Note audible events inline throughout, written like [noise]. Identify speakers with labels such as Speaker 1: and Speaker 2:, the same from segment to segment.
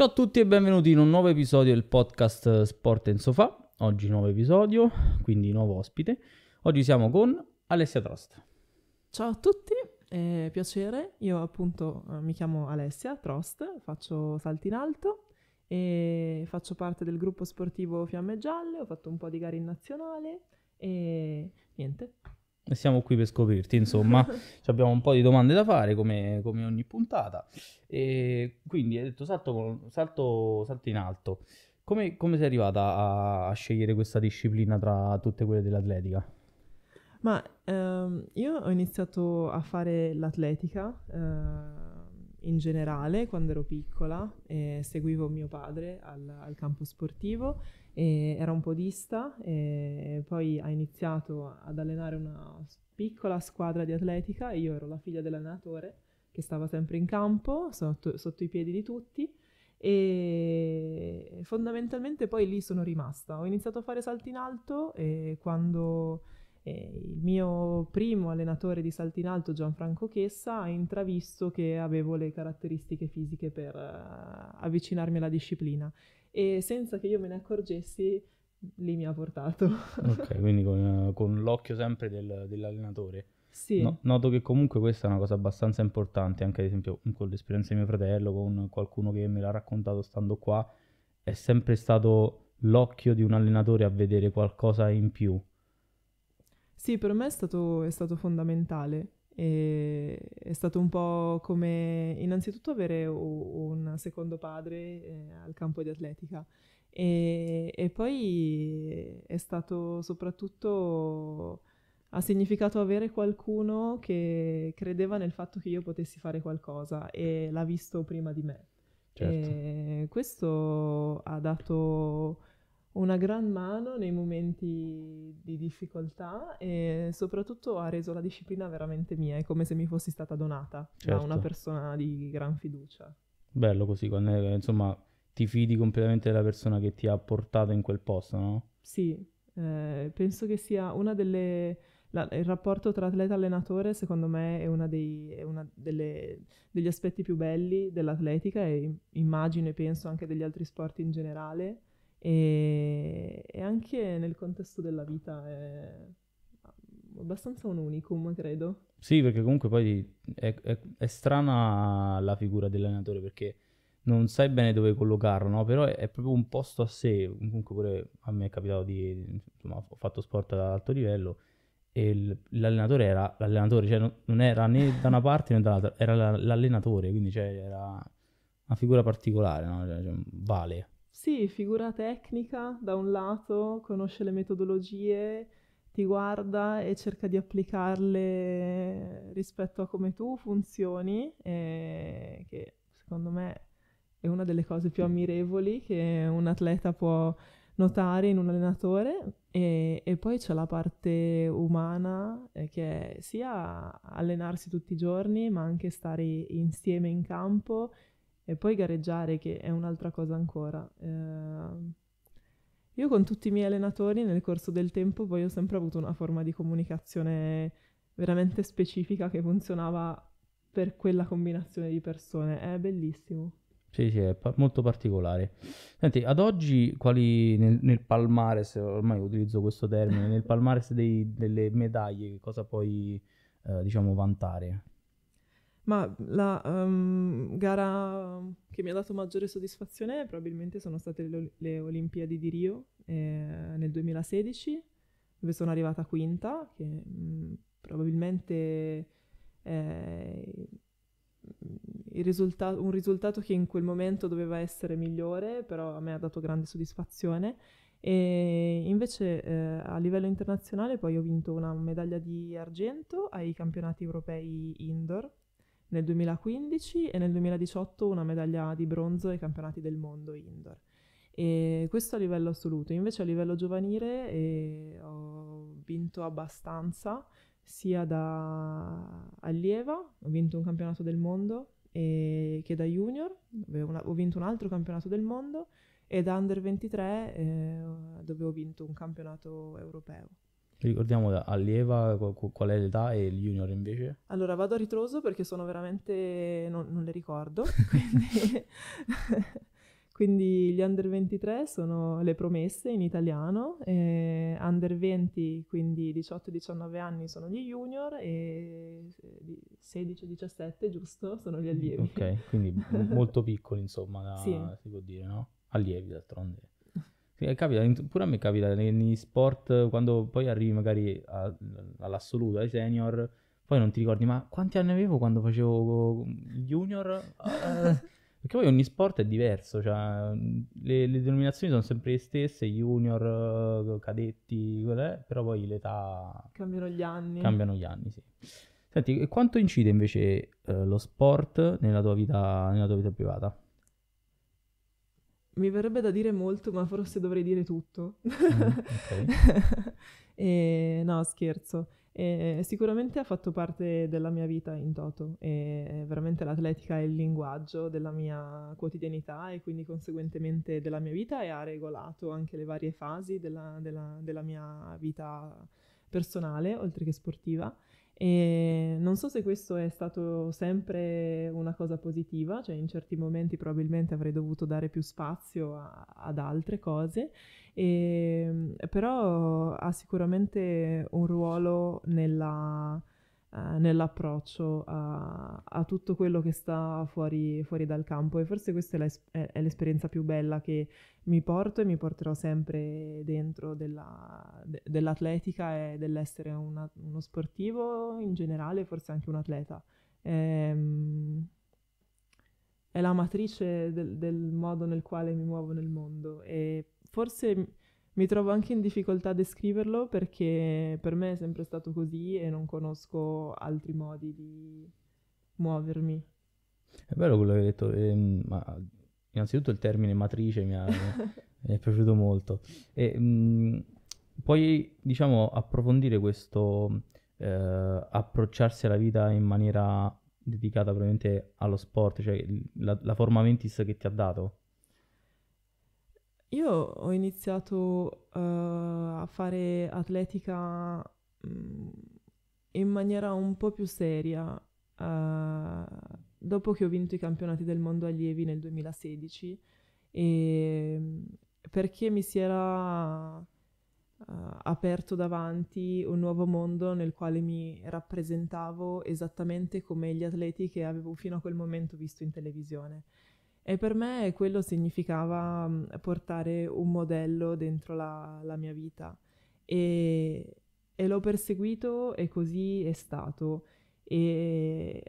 Speaker 1: Ciao a tutti e benvenuti in un nuovo episodio del podcast Sport and Sofà. Oggi nuovo episodio, quindi nuovo ospite. Oggi siamo con Alessia Trost.
Speaker 2: Ciao a tutti, è piacere. Io appunto eh, mi chiamo Alessia Trost, faccio salti in alto e faccio parte del gruppo sportivo Fiamme Gialle, ho fatto un po' di gare in nazionale e niente,
Speaker 1: e siamo qui per scoprirti, insomma, [laughs] abbiamo un po' di domande da fare come, come ogni puntata. E quindi hai detto salto,
Speaker 2: salto, salto in alto.
Speaker 1: Come, come sei arrivata a, a, scegliere questa disciplina tra tutte quelle dell'atletica?
Speaker 2: Ma ehm, io ho iniziato a fare l'atletica. Eh in generale quando ero piccola, eh, seguivo mio padre al, al campo sportivo, eh, era un podista, eh, poi ha iniziato ad allenare una piccola squadra di atletica, io ero la figlia dell'allenatore che stava sempre in campo, sotto, sotto i piedi di tutti e fondamentalmente poi lì sono rimasta. Ho iniziato a fare salti in alto e quando eh, il mio primo allenatore di salto in alto, Gianfranco Chessa, ha intravisto che avevo le caratteristiche fisiche per uh, avvicinarmi alla disciplina e senza che io me ne accorgessi lì mi ha portato. [laughs]
Speaker 1: ok, quindi con, con l'occhio sempre del, dell'allenatore. Sì. No, noto che comunque questa è una cosa abbastanza importante, anche ad esempio con l'esperienza di mio fratello, con qualcuno che me l'ha raccontato stando qua, è sempre stato l'occhio di un allenatore a vedere qualcosa in più
Speaker 2: sì, per me è stato, è stato fondamentale. E è stato un po' come innanzitutto avere un secondo padre eh, al campo di atletica e, e, poi è stato soprattutto ha significato avere qualcuno che credeva nel fatto che io potessi fare qualcosa e l'ha visto prima di me. Certo. questo ha dato una gran mano nei momenti di difficoltà e soprattutto ha reso la disciplina veramente mia, è come se mi fossi stata donata certo. da una persona di gran fiducia.
Speaker 1: Bello così, quando è, insomma ti fidi completamente della persona che ti ha portato in quel posto, no?
Speaker 2: Sì, eh, penso che sia una delle... La, il rapporto tra atleta e allenatore secondo me è uno degli aspetti più belli dell'atletica e immagino e penso anche degli altri sport in generale e, e anche nel contesto della vita è abbastanza un unicum, credo.
Speaker 1: Sì, perché comunque poi è, è, è strana la figura dell'allenatore perché non sai bene dove collocarlo, no? però è, è, proprio un posto a sé. Comunque pure a me è capitato di... insomma, ho fatto sport ad alto livello e l'allenatore era l'allenatore, cioè non, non era né da una parte né dall'altra, era la, l'allenatore, quindi cioè era una figura particolare, no? cioè, cioè vale.
Speaker 2: Sì, figura tecnica da un lato, conosce le metodologie, ti guarda e cerca di applicarle rispetto a come tu funzioni, eh, che secondo me è una delle cose più ammirevoli che un atleta può notare in un allenatore e, e poi c'è la parte umana eh, che è sia allenarsi tutti i giorni ma anche stare insieme in campo e poi gareggiare che è un'altra cosa ancora. Eh, io con tutti i miei allenatori nel corso del tempo poi ho sempre avuto una forma di comunicazione veramente specifica che funzionava per quella combinazione di persone, è bellissimo.
Speaker 1: Sì, sì, è pa- molto particolare. Senti, ad oggi quali nel, nel palmares, ormai utilizzo questo termine, nel palmares dei, delle medaglie, cosa puoi eh, diciamo vantare?
Speaker 2: Ma la um, gara che mi ha dato maggiore soddisfazione probabilmente sono state le, le Olimpiadi di Rio eh, nel 2016, dove sono arrivata quinta, che mh, mm, probabilmente è eh, risulta- un risultato che in quel momento doveva essere migliore, però a me ha dato grande soddisfazione. E invece eh, a livello internazionale poi ho vinto una medaglia di argento ai campionati europei indoor nel 2015 e nel 2018 una medaglia di bronzo ai campionati del mondo indoor. E questo a livello assoluto, invece a livello giovanile eh, ho vinto abbastanza sia da allieva, ho vinto un campionato del mondo, eh, che da junior, una, ho vinto un altro campionato del mondo e da under 23 eh, dove ho vinto un campionato europeo.
Speaker 1: Ricordiamo allieva qual è l'età e il junior invece?
Speaker 2: Allora vado a ritroso perché sono veramente... non, non le ricordo, [laughs] quindi... [laughs] Quindi gli under 23 sono le promesse in italiano, eh, under 20, quindi 18-19 anni sono gli junior e 16-17 giusto sono gli allievi. Ok, quindi molto
Speaker 1: [laughs] piccoli insomma, da, sì. si può dire, no? Allievi d'altronde. Eh, capita, pure a me capita negli sport quando poi arrivi magari a, all'assoluto, ai senior, poi non ti ricordi ma quanti anni avevo quando facevo junior? [laughs] Eh, perché poi ogni sport è diverso, cioè, le, le, denominazioni sono sempre le stesse, junior, cadetti, è, però poi l'età...
Speaker 2: Cambiano gli anni. Cambiano gli
Speaker 1: anni, sì. Senti, quanto incide invece eh, lo sport nella tua vita, nella tua vita privata?
Speaker 2: mi verrebbe da dire molto, ma forse dovrei dire tutto. Mm, okay. [laughs] e, no, scherzo. E, sicuramente ha fatto parte della mia vita in toto e veramente l'atletica è il linguaggio della mia quotidianità e quindi conseguentemente della mia vita e ha regolato anche le varie fasi della, della, della mia vita personale oltre che sportiva e non so se questo è stato sempre una cosa positiva, cioè in certi momenti probabilmente avrei dovuto dare più spazio a, ad altre cose, e, ehm, però ha sicuramente un ruolo nella, eh, nell'approccio a, a, tutto quello che sta fuori, fuori dal campo e forse questa è, è, è, l'esperienza più bella che mi porto e mi porterò sempre dentro della, de, dell'atletica e dell'essere una, uno sportivo in generale, forse anche un atleta. Ehm, è la matrice del, del, modo nel quale mi muovo nel mondo e forse mi trovo anche in difficoltà a descriverlo perché per me è sempre stato così e non conosco altri modi di muovermi.
Speaker 1: È bello quello che hai detto, ehm, ma innanzitutto il termine matrice mi, ha, [laughs] mi è piaciuto molto. E, mh, mm, puoi, diciamo, approfondire questo eh, approcciarsi alla vita in maniera dedicata probabilmente allo sport, cioè la, la forma mentis che ti ha dato?
Speaker 2: Io ho iniziato uh, a fare atletica mh, mm, in maniera un po' più seria uh, dopo che ho vinto i campionati del mondo allievi nel 2016 e, mm, perché mi si era uh, aperto davanti un nuovo mondo nel quale mi rappresentavo esattamente come gli atleti che avevo fino a quel momento visto in televisione. E per me quello significava mm, portare un modello dentro la, la mia vita e, e, l'ho perseguito e così è stato. E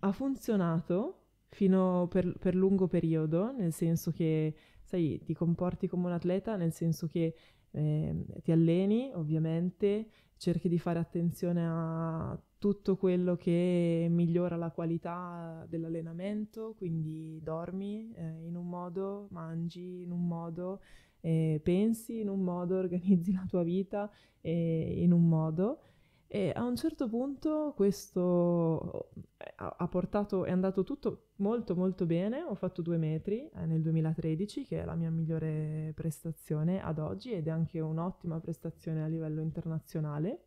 Speaker 2: ha funzionato fino per, per lungo periodo, nel senso che, sai, ti comporti come un atleta, nel senso che eh, ti alleni ovviamente, cerchi di fare attenzione a tutto quello che migliora la qualità dell'allenamento, quindi dormi eh, in un modo, mangi in un modo, eh, pensi in un modo, [laughs] organizzi la tua vita eh, in un modo. E a un certo punto questo eh, ha portato, è andato tutto molto molto bene, ho fatto due metri eh, nel 2013 che è la mia migliore prestazione ad oggi ed è anche un'ottima prestazione a livello internazionale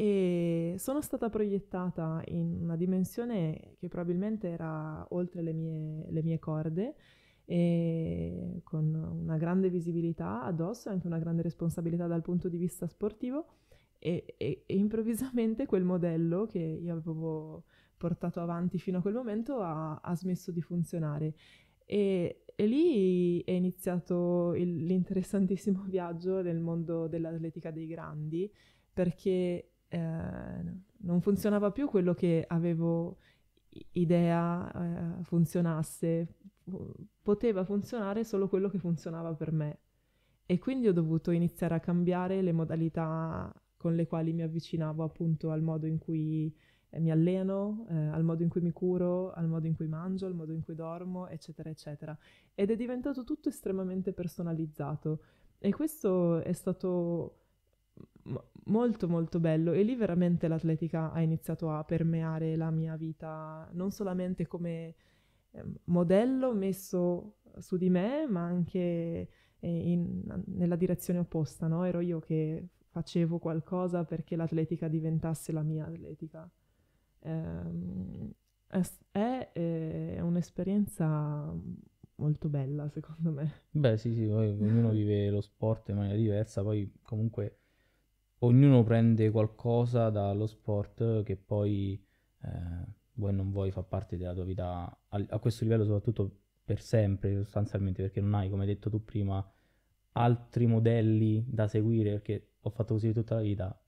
Speaker 2: e sono stata proiettata in una dimensione che probabilmente era oltre le mie, le mie corde e con una grande visibilità addosso e anche una grande responsabilità dal punto di vista sportivo e, e, e improvvisamente quel modello che io avevo portato avanti fino a quel momento ha, ha smesso di funzionare e, e lì è iniziato il, l'interessantissimo [laughs] viaggio nel mondo dell'atletica dei grandi perché eh, non funzionava più quello che avevo idea eh, funzionasse, poteva funzionare solo quello che funzionava per me. E quindi ho dovuto iniziare a cambiare le modalità con le quali mi avvicinavo appunto al modo in cui eh, mi alleno, eh, al modo in cui mi curo, al modo in cui mangio, al modo in cui dormo, eccetera, eccetera. Ed è diventato tutto estremamente personalizzato. E questo è stato molto molto bello e lì veramente l'atletica ha iniziato a permeare la mia vita, non solamente come ehm, modello messo su di me, ma anche eh, in, nella direzione opposta, no? Ero io che facevo qualcosa perché l'atletica diventasse la mia atletica. Ehm, eh, è, è un'esperienza molto bella, secondo me.
Speaker 1: Beh, sì, sì, poi ognuno vive lo sport in maniera diversa, poi comunque ognuno prende qualcosa dallo sport che poi eh, vuoi non vuoi fa parte della tua vita a, a, questo livello soprattutto per sempre sostanzialmente perché non hai come hai detto tu prima altri modelli da seguire perché ho fatto così tutta la vita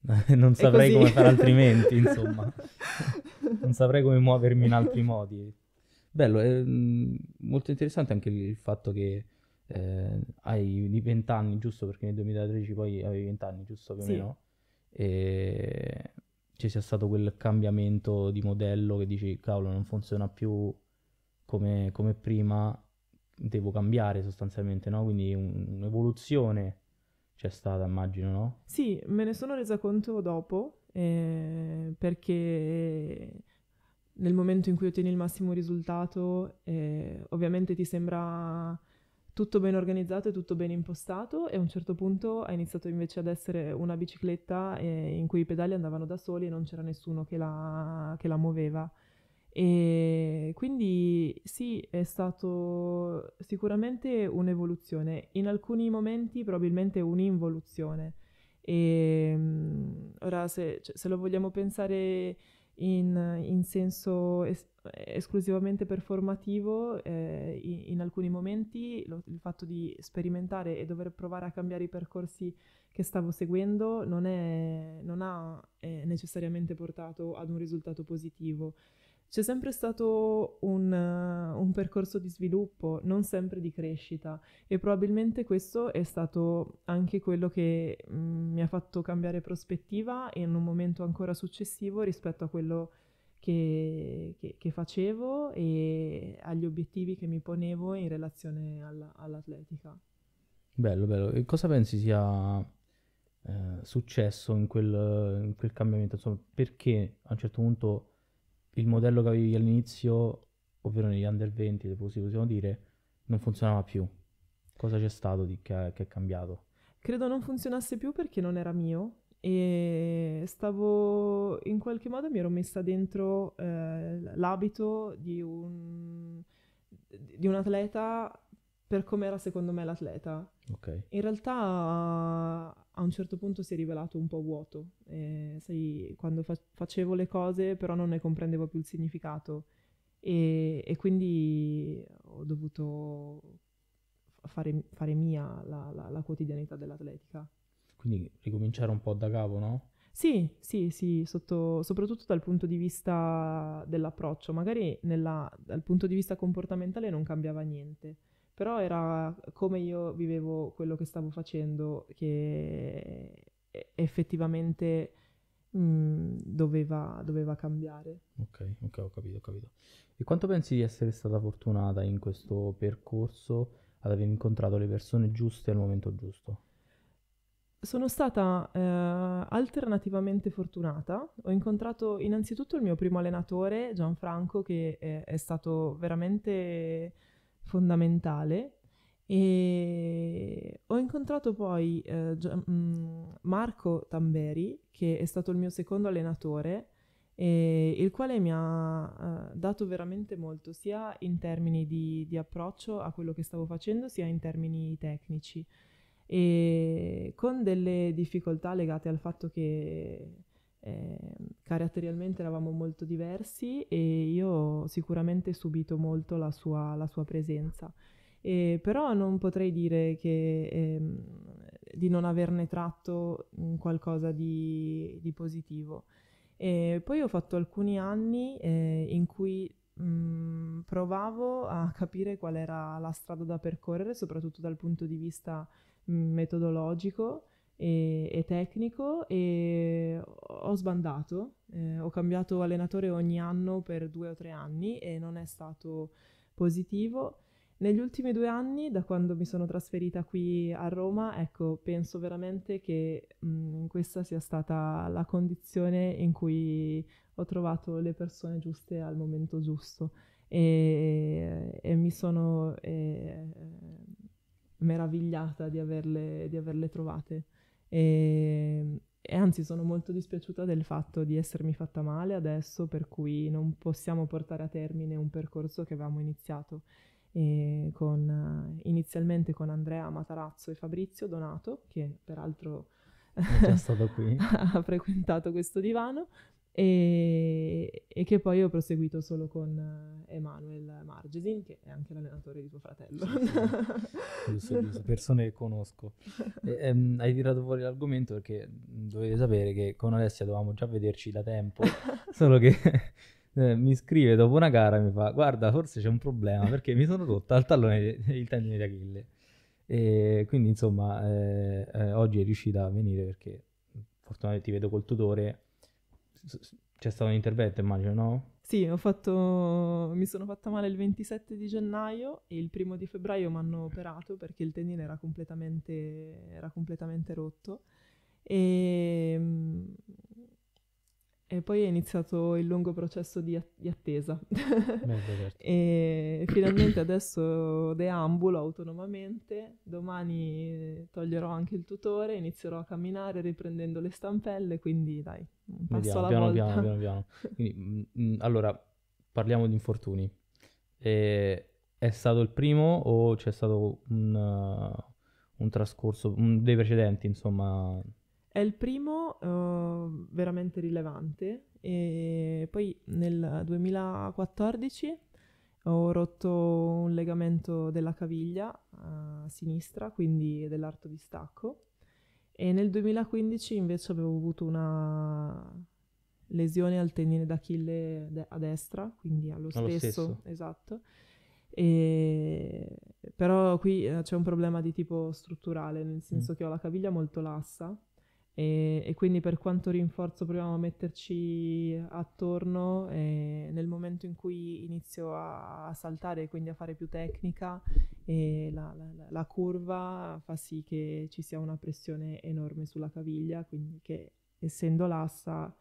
Speaker 1: [laughs] non saprei come fare altrimenti [laughs] insomma non saprei come muovermi in altri modi bello è mm, molto interessante anche il fatto che eh, hai 20 anni, giusto? Perché nel 2013 poi avevi 20 anni, giusto più o sì. meno? E ci sia stato quel cambiamento di modello che dici, cavolo, non funziona più come, come prima, devo cambiare sostanzialmente, no? Quindi un'evoluzione c'è stata, immagino, no?
Speaker 2: Sì, me ne sono resa conto dopo, eh, perché nel momento in cui ottieni il massimo risultato, eh, ovviamente ti sembra tutto ben organizzato e tutto ben impostato e a un certo punto ha iniziato invece ad essere una bicicletta eh, in cui i pedali andavano da soli e non c'era nessuno che la, che la muoveva. E quindi sì, è stato sicuramente un'evoluzione, in alcuni momenti probabilmente un'involuzione. E, ehm, ora, se, cioè, se lo vogliamo pensare in, in senso es- esclusivamente performativo, eh, in, in, alcuni momenti lo, il fatto di sperimentare e dover provare a cambiare i percorsi che stavo seguendo non, è, non ha eh, necessariamente portato ad un risultato positivo c'è sempre stato un, uh, un, percorso di sviluppo, non sempre di crescita e probabilmente questo è stato anche quello che mh, mm, mi ha fatto cambiare prospettiva in un momento ancora successivo rispetto a quello che, che, che facevo e agli obiettivi che mi ponevo in relazione alla, all'atletica.
Speaker 1: Bello, bello. E cosa pensi sia eh, successo in quel, in quel cambiamento? Insomma, perché a un certo punto il modello che avevi all'inizio, ovvero negli under 20, così possiamo dire, non funzionava più. Cosa c'è stato di, che, che è cambiato?
Speaker 2: Credo non funzionasse più perché non era mio e stavo in qualche modo mi ero messa dentro eh, l'abito di un, di un atleta per come era secondo me l'atleta. Okay. In realtà a un certo punto si è rivelato un po' vuoto. Eh, sai, quando fa- facevo le cose però non ne comprendevo più il significato e, e quindi ho dovuto fare, fare mia la, la, la, quotidianità dell'atletica.
Speaker 1: Quindi ricominciare un po' da capo, no?
Speaker 2: Sì, sì, sì, sotto, soprattutto dal punto di vista dell'approccio. Magari nella, dal punto di vista comportamentale non cambiava niente, però era come io vivevo quello che stavo facendo che effettivamente mh, doveva, doveva, cambiare.
Speaker 1: Ok, ok, ho capito, ho capito. E quanto pensi di essere stata fortunata in questo percorso ad aver incontrato le persone giuste al momento giusto?
Speaker 2: Sono stata eh, alternativamente fortunata, ho incontrato innanzitutto il mio primo allenatore Gianfranco che è, è stato veramente fondamentale e ho incontrato poi eh, mm, Marco Tamberi, che è stato il mio secondo allenatore, eh, il quale mi ha eh, dato veramente molto, sia in termini di, di, approccio a quello che stavo facendo, sia in termini tecnici. E con delle difficoltà legate al fatto che eh, caratterialmente eravamo molto diversi e io ho sicuramente subito molto la sua, la sua presenza. Eh, però non potrei dire che, ehm, di non averne tratto qualcosa di, di positivo. E poi ho fatto alcuni anni eh, in cui mh, provavo a [laughs] capire qual era la strada da percorrere, soprattutto dal punto di vista mh, metodologico e, e tecnico e ho sbandato, eh, ho cambiato allenatore ogni anno per due o tre anni e non è stato positivo. Negli ultimi due anni, da quando mi sono trasferita qui a Roma, ecco, penso veramente che mh, mm, questa sia stata la condizione in cui ho trovato le persone giuste al momento giusto e, e mi sono eh, meravigliata di averle, di averle trovate. E, ehm, e anzi sono molto dispiaciuta del fatto di essermi fatta male adesso, per cui non possiamo portare a termine un percorso che avevamo iniziato eh, con, eh, inizialmente con Andrea Matarazzo e Fabrizio Donato, che peraltro è già stato qui. [laughs] ha frequentato questo divano, e, e, che poi ho proseguito solo con eh, Emanuel Margesin, che è anche l'allenatore di tuo fratello. Giusto, giusto,
Speaker 1: persone che conosco. E, ehm, hai tirato fuori l'argomento perché mm, dovete sapere che con Alessia dovevamo già vederci da tempo, [laughs] solo che [laughs] eh, mi scrive dopo una gara e mi fa guarda forse c'è un problema perché mi sono rotta al tallone [laughs] il tendine di Achille. E quindi insomma eh, eh, oggi è riuscita a venire perché fortunatamente ti vedo col tutore c'è stato un intervento, immagino, no?
Speaker 2: Sì, fatto... mi sono fatta male il 27 di gennaio e il primo di febbraio mi hanno operato perché il tendine era completamente, era completamente rotto. E ehm, e poi è iniziato il lungo processo di, at- di attesa. Beh, [laughs] certo. e finalmente adesso deambulo autonomamente, domani toglierò anche il tutore, inizierò a camminare riprendendo le stampelle, quindi dai, un passo alla piano, volta. Piano, piano, piano.
Speaker 1: Quindi, mh, mm, mm, allora, parliamo di infortuni. E è stato il primo o c'è stato un, uh, un trascorso, un, dei precedenti, insomma?
Speaker 2: È il primo uh, veramente rilevante e poi nel 2014 ho rotto un legamento della caviglia uh, sinistra, quindi dell'arto di stacco e nel 2015 invece avevo avuto una lesione al tendine d'Achille de- a destra, quindi allo, allo stesso, stesso, esatto. E... Però qui eh, c'è un problema di tipo strutturale, nel mm. senso mm. che ho la caviglia molto lassa e, e, quindi per quanto rinforzo proviamo a metterci attorno eh, nel momento in cui inizio a, a saltare e quindi a fare più tecnica eh, la, la, la, curva fa sì che ci sia una pressione enorme sulla caviglia quindi che essendo lassa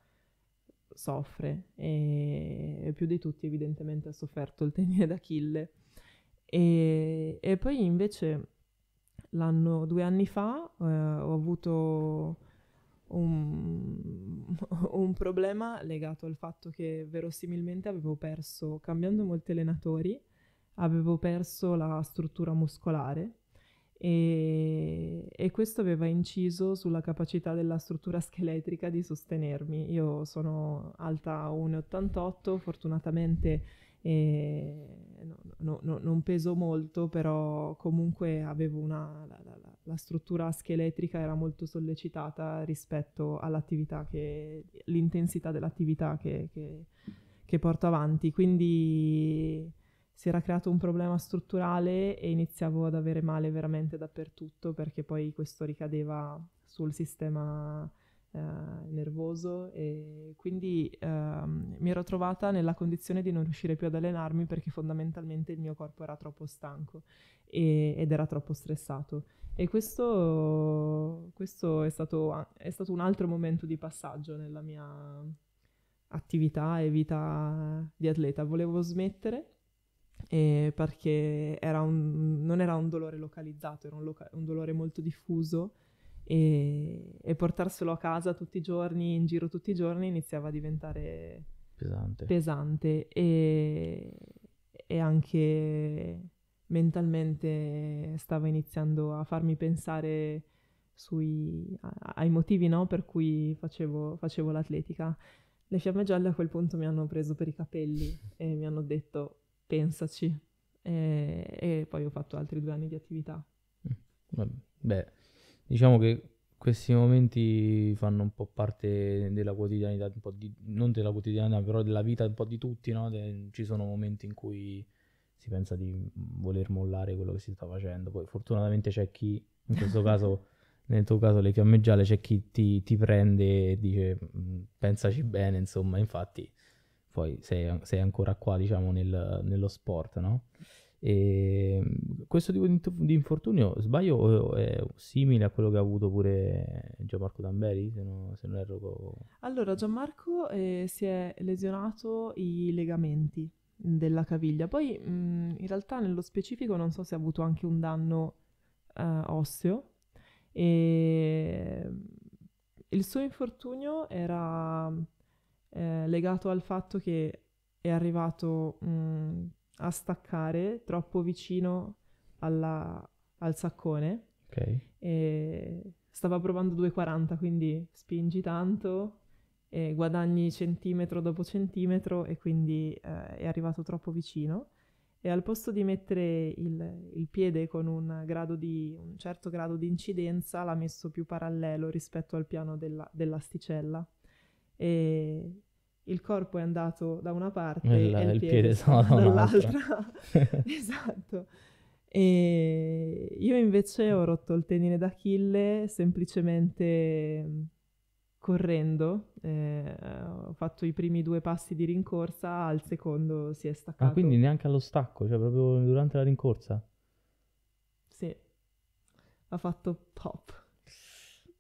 Speaker 2: soffre e, più di tutti evidentemente ha sofferto il tenere d'Achille e, e poi invece l'anno due anni fa eh, ho avuto un, [laughs] un, problema legato al fatto che verosimilmente avevo perso, cambiando molti allenatori, avevo perso la struttura muscolare e, e questo aveva inciso sulla capacità della struttura scheletrica di sostenermi. Io sono alta 1,88, fortunatamente no, no, no, non peso molto, però comunque avevo una, la, la, la struttura scheletrica era molto sollecitata rispetto all'attività che, l'intensità dell'attività che, che, che porto avanti, quindi si era creato un problema strutturale e iniziavo ad avere male veramente dappertutto perché poi questo ricadeva sul sistema eh, nervoso e quindi ehm, mi ero trovata nella condizione di non riuscire più ad allenarmi perché fondamentalmente il mio corpo era troppo stanco e, ed era troppo stressato. E questo, questo è, stato, è, stato, un altro momento di passaggio nella mia attività e vita di atleta. Volevo smettere eh, perché era un, non era un dolore localizzato, era un, loca- un dolore molto diffuso e, e, portarselo a casa tutti i giorni, in giro tutti i giorni, iniziava a diventare pesante, pesante e, e anche mentalmente stava iniziando a farmi pensare sui, ai motivi no, per cui facevo, facevo l'atletica. Le fiamme gialle a quel punto mi hanno preso per i capelli e mi hanno detto pensaci. E, e poi ho fatto altri due anni di attività.
Speaker 1: Mm, Beh, diciamo che questi momenti fanno un po' parte della quotidianità, di, non della quotidianità, però della vita un po' di tutti, no? De, ci sono momenti in cui si pensa di voler mollare quello che si sta facendo, poi fortunatamente c'è chi, in questo [laughs] caso, nel tuo caso le fiamme gialle, c'è chi ti, ti prende e dice mm, pensaci bene, insomma, infatti poi sei, sei ancora qua, diciamo, nel, nello sport, no? E ehm, questo tipo di, infortunio, sbaglio, è simile a quello che ha avuto pure Gianmarco Tamberi, se, no, se non erro.
Speaker 2: Allora, Gianmarco eh, si è lesionato i legamenti della caviglia, poi mh, mm, in realtà nello specifico non so se ha avuto anche un danno eh, osseo. E ehm, il suo infortunio era eh, legato al fatto che è arrivato mh, mm, a staccare troppo vicino alla, al saccone. Okay. E stava provando 2,40, quindi spingi tanto, e guadagni centimetro dopo centimetro e quindi eh, è arrivato troppo vicino. E al posto di mettere il, il piede con un, di, un, certo grado di incidenza, l'ha messo più parallelo rispetto al piano della, dell'asticella. E il corpo è andato da una parte il, e il, il piede, piede sono dall'altra. dall'altra. [laughs] [laughs] esatto. E io invece ho rotto il tendine d'Achille semplicemente mm, correndo, eh, ho fatto i primi due passi di rincorsa, al secondo si è ah, staccato. ah, quindi
Speaker 1: neanche allo stacco, cioè proprio durante la rincorsa?
Speaker 2: Sì, ha fatto pop.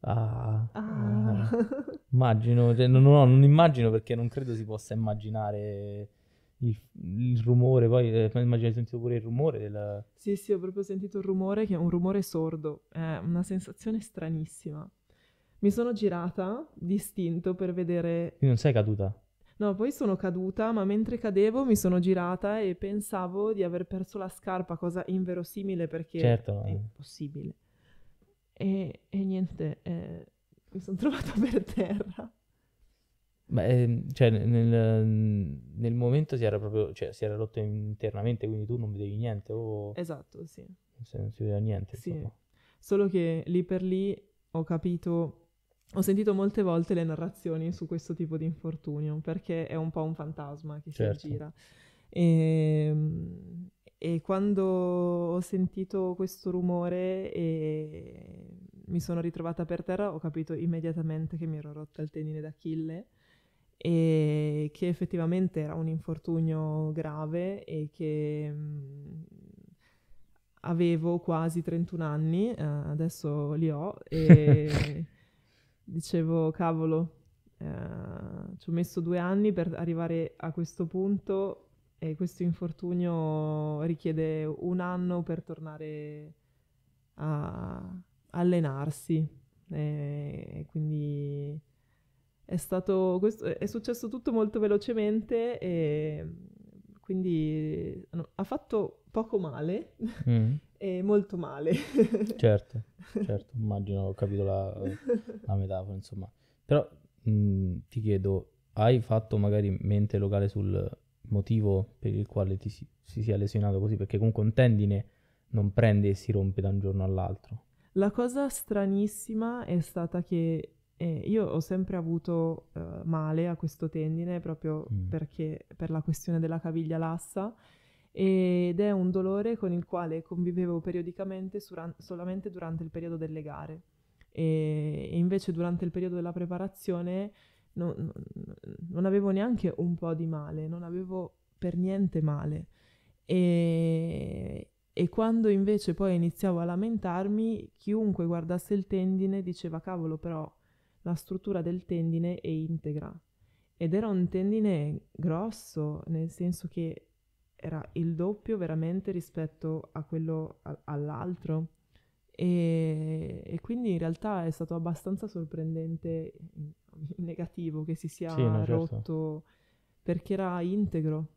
Speaker 1: Ah,
Speaker 2: ah. Eh.
Speaker 1: immagino, cioè, no, no, non immagino perché non credo si possa immaginare il, il rumore, poi eh, immagino hai sentito pure il rumore del...
Speaker 2: Sì, sì, ho proprio sentito il rumore che è un rumore sordo, è una sensazione stranissima. Mi sono girata d'istinto per vedere... Quindi
Speaker 1: non sei caduta?
Speaker 2: No, poi sono caduta, ma mentre cadevo mi sono girata e pensavo di aver perso la scarpa, cosa inverosimile perché certo, è impossibile. E, e niente, eh, mi sono trovata per terra.
Speaker 1: Ma eh, cioè, nel, nel, momento si era proprio, cioè, si era rotto internamente, quindi tu non vedevi niente? O...
Speaker 2: Esatto, sì.
Speaker 1: Se non si vedeva niente. Sì.
Speaker 2: Solo che lì per lì ho capito ho sentito molte volte le narrazioni su questo tipo di infortunio, perché è un po' un fantasma che certo. si aggira. E, ehm, e quando ho sentito questo rumore e mi sono ritrovata per terra ho capito immediatamente che mi ero rotta il tendine d'Achille e che effettivamente era un infortunio grave e che mh, mm, avevo quasi 31 anni, eh, adesso li ho e [laughs] dicevo cavolo, eh, ci ho messo due anni per arrivare a questo punto e questo infortunio richiede un anno per tornare a allenarsi e quindi è stato questo, è successo tutto molto velocemente e quindi no, ha fatto poco male mm. [laughs] e molto male [laughs]
Speaker 1: certo certo immagino ho capito la, la metafora insomma però mh, mm, ti chiedo hai fatto magari mente locale sul motivo per il quale ti si, si sia lesionato così, perché comunque un tendine non prende e si rompe da un giorno all'altro.
Speaker 2: La cosa stranissima è stata che eh, io ho sempre avuto eh, male a questo tendine proprio mm. perché per la questione della caviglia lassa ed è un dolore con il quale convivevo periodicamente suran- solamente durante il periodo delle gare e invece durante il periodo della preparazione non, non avevo neanche un po' di male, non avevo per niente male. E, e quando invece poi iniziavo a lamentarmi, chiunque guardasse il tendine diceva cavolo però la struttura del tendine è integra. Ed era un tendine grosso, nel senso che era il doppio veramente rispetto a quello a- all'altro. E, e quindi in realtà è stato abbastanza sorprendente [laughs] negativo che si sia sì, no, certo. rotto certo. perché era integro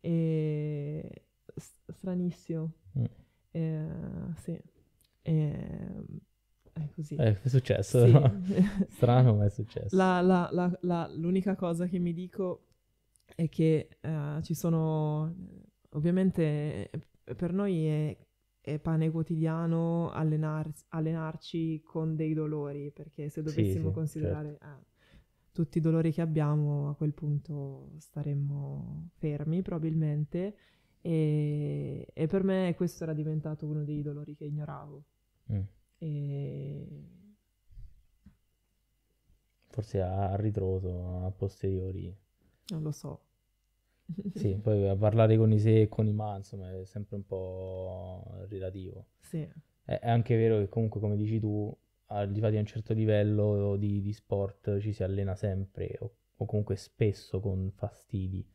Speaker 2: e stranissimo. Mm. E, eh, sì. E, eh, è così. Eh, è successo. Sì. No? [laughs] Strano, ma è successo. La, la, la, l'unica cosa che mi dico è che uh, ci sono... Ovviamente per noi è pane quotidiano allenar- allenarci con dei dolori, perché se dovessimo sì, certo. considerare certo. eh, tutti i dolori che abbiamo, a quel punto staremmo fermi probabilmente. E, e, per me questo era diventato uno dei dolori che ignoravo. Mm. E...
Speaker 1: Forse a ritroso, a posteriori. Non lo so sì, [laughs] poi a parlare con i se e con i ma, insomma, è sempre un po' relativo. Sì. È, è anche vero che comunque, come dici tu, arrivati a un certo livello di, di sport ci si allena sempre o, o, comunque spesso con fastidi,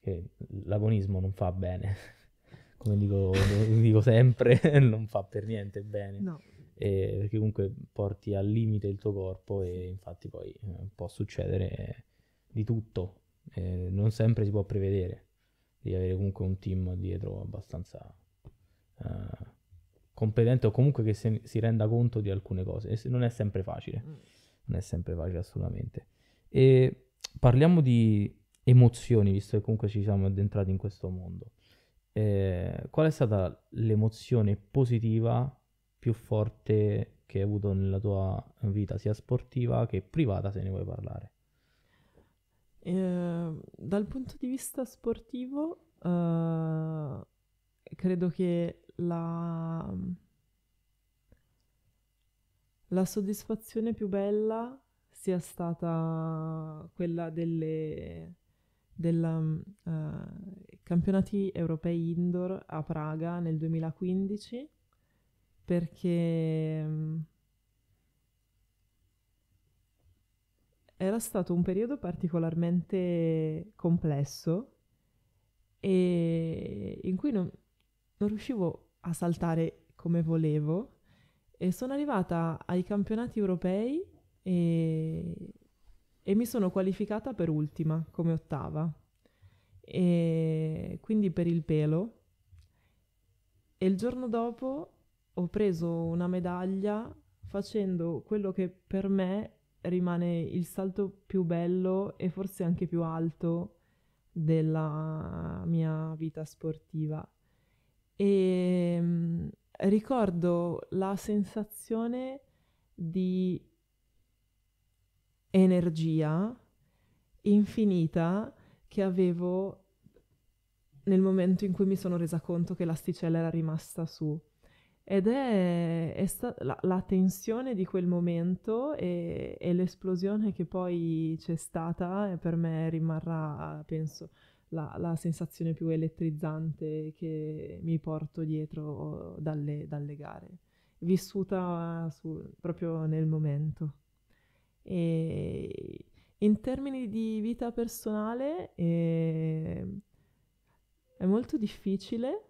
Speaker 1: che l'agonismo non fa bene, [laughs] come dico, [laughs] dico sempre, non fa per niente bene. No. E, perché comunque porti al limite il tuo corpo e infatti poi eh, può succedere di tutto eh, non sempre si può prevedere. di avere comunque un team dietro abbastanza eh, competente o comunque che se, si renda conto di alcune cose. E non è sempre facile, mm. non è sempre facile assolutamente. E parliamo di emozioni, visto che comunque ci siamo addentrati in questo mondo. Eh, qual è stata l'emozione positiva più forte che hai avuto nella tua vita, sia sportiva che privata, se ne vuoi parlare?
Speaker 2: Ehm, dal punto di vista sportivo, eh, credo che la, la soddisfazione più bella sia stata quella dei uh, eh, campionati europei indoor a Praga nel 2015 perché um, era stato un periodo particolarmente complesso e in cui non, non riuscivo a saltare come volevo e sono arrivata ai campionati europei e, e mi sono qualificata per ultima come ottava e quindi per il pelo e il giorno dopo ho preso una medaglia facendo quello che per me rimane il salto più bello e forse anche più alto della mia vita sportiva. E ehm, ricordo la sensazione di energia infinita che avevo nel momento in cui mi sono resa conto che l'asticella era rimasta su ed è, è sta- la, la, tensione di quel momento e, e, l'esplosione che poi c'è stata e per me rimarrà, penso, la, la sensazione più elettrizzante che mi porto dietro dalle, dalle gare, vissuta su, proprio nel momento. E in termini di vita personale eh, è molto difficile.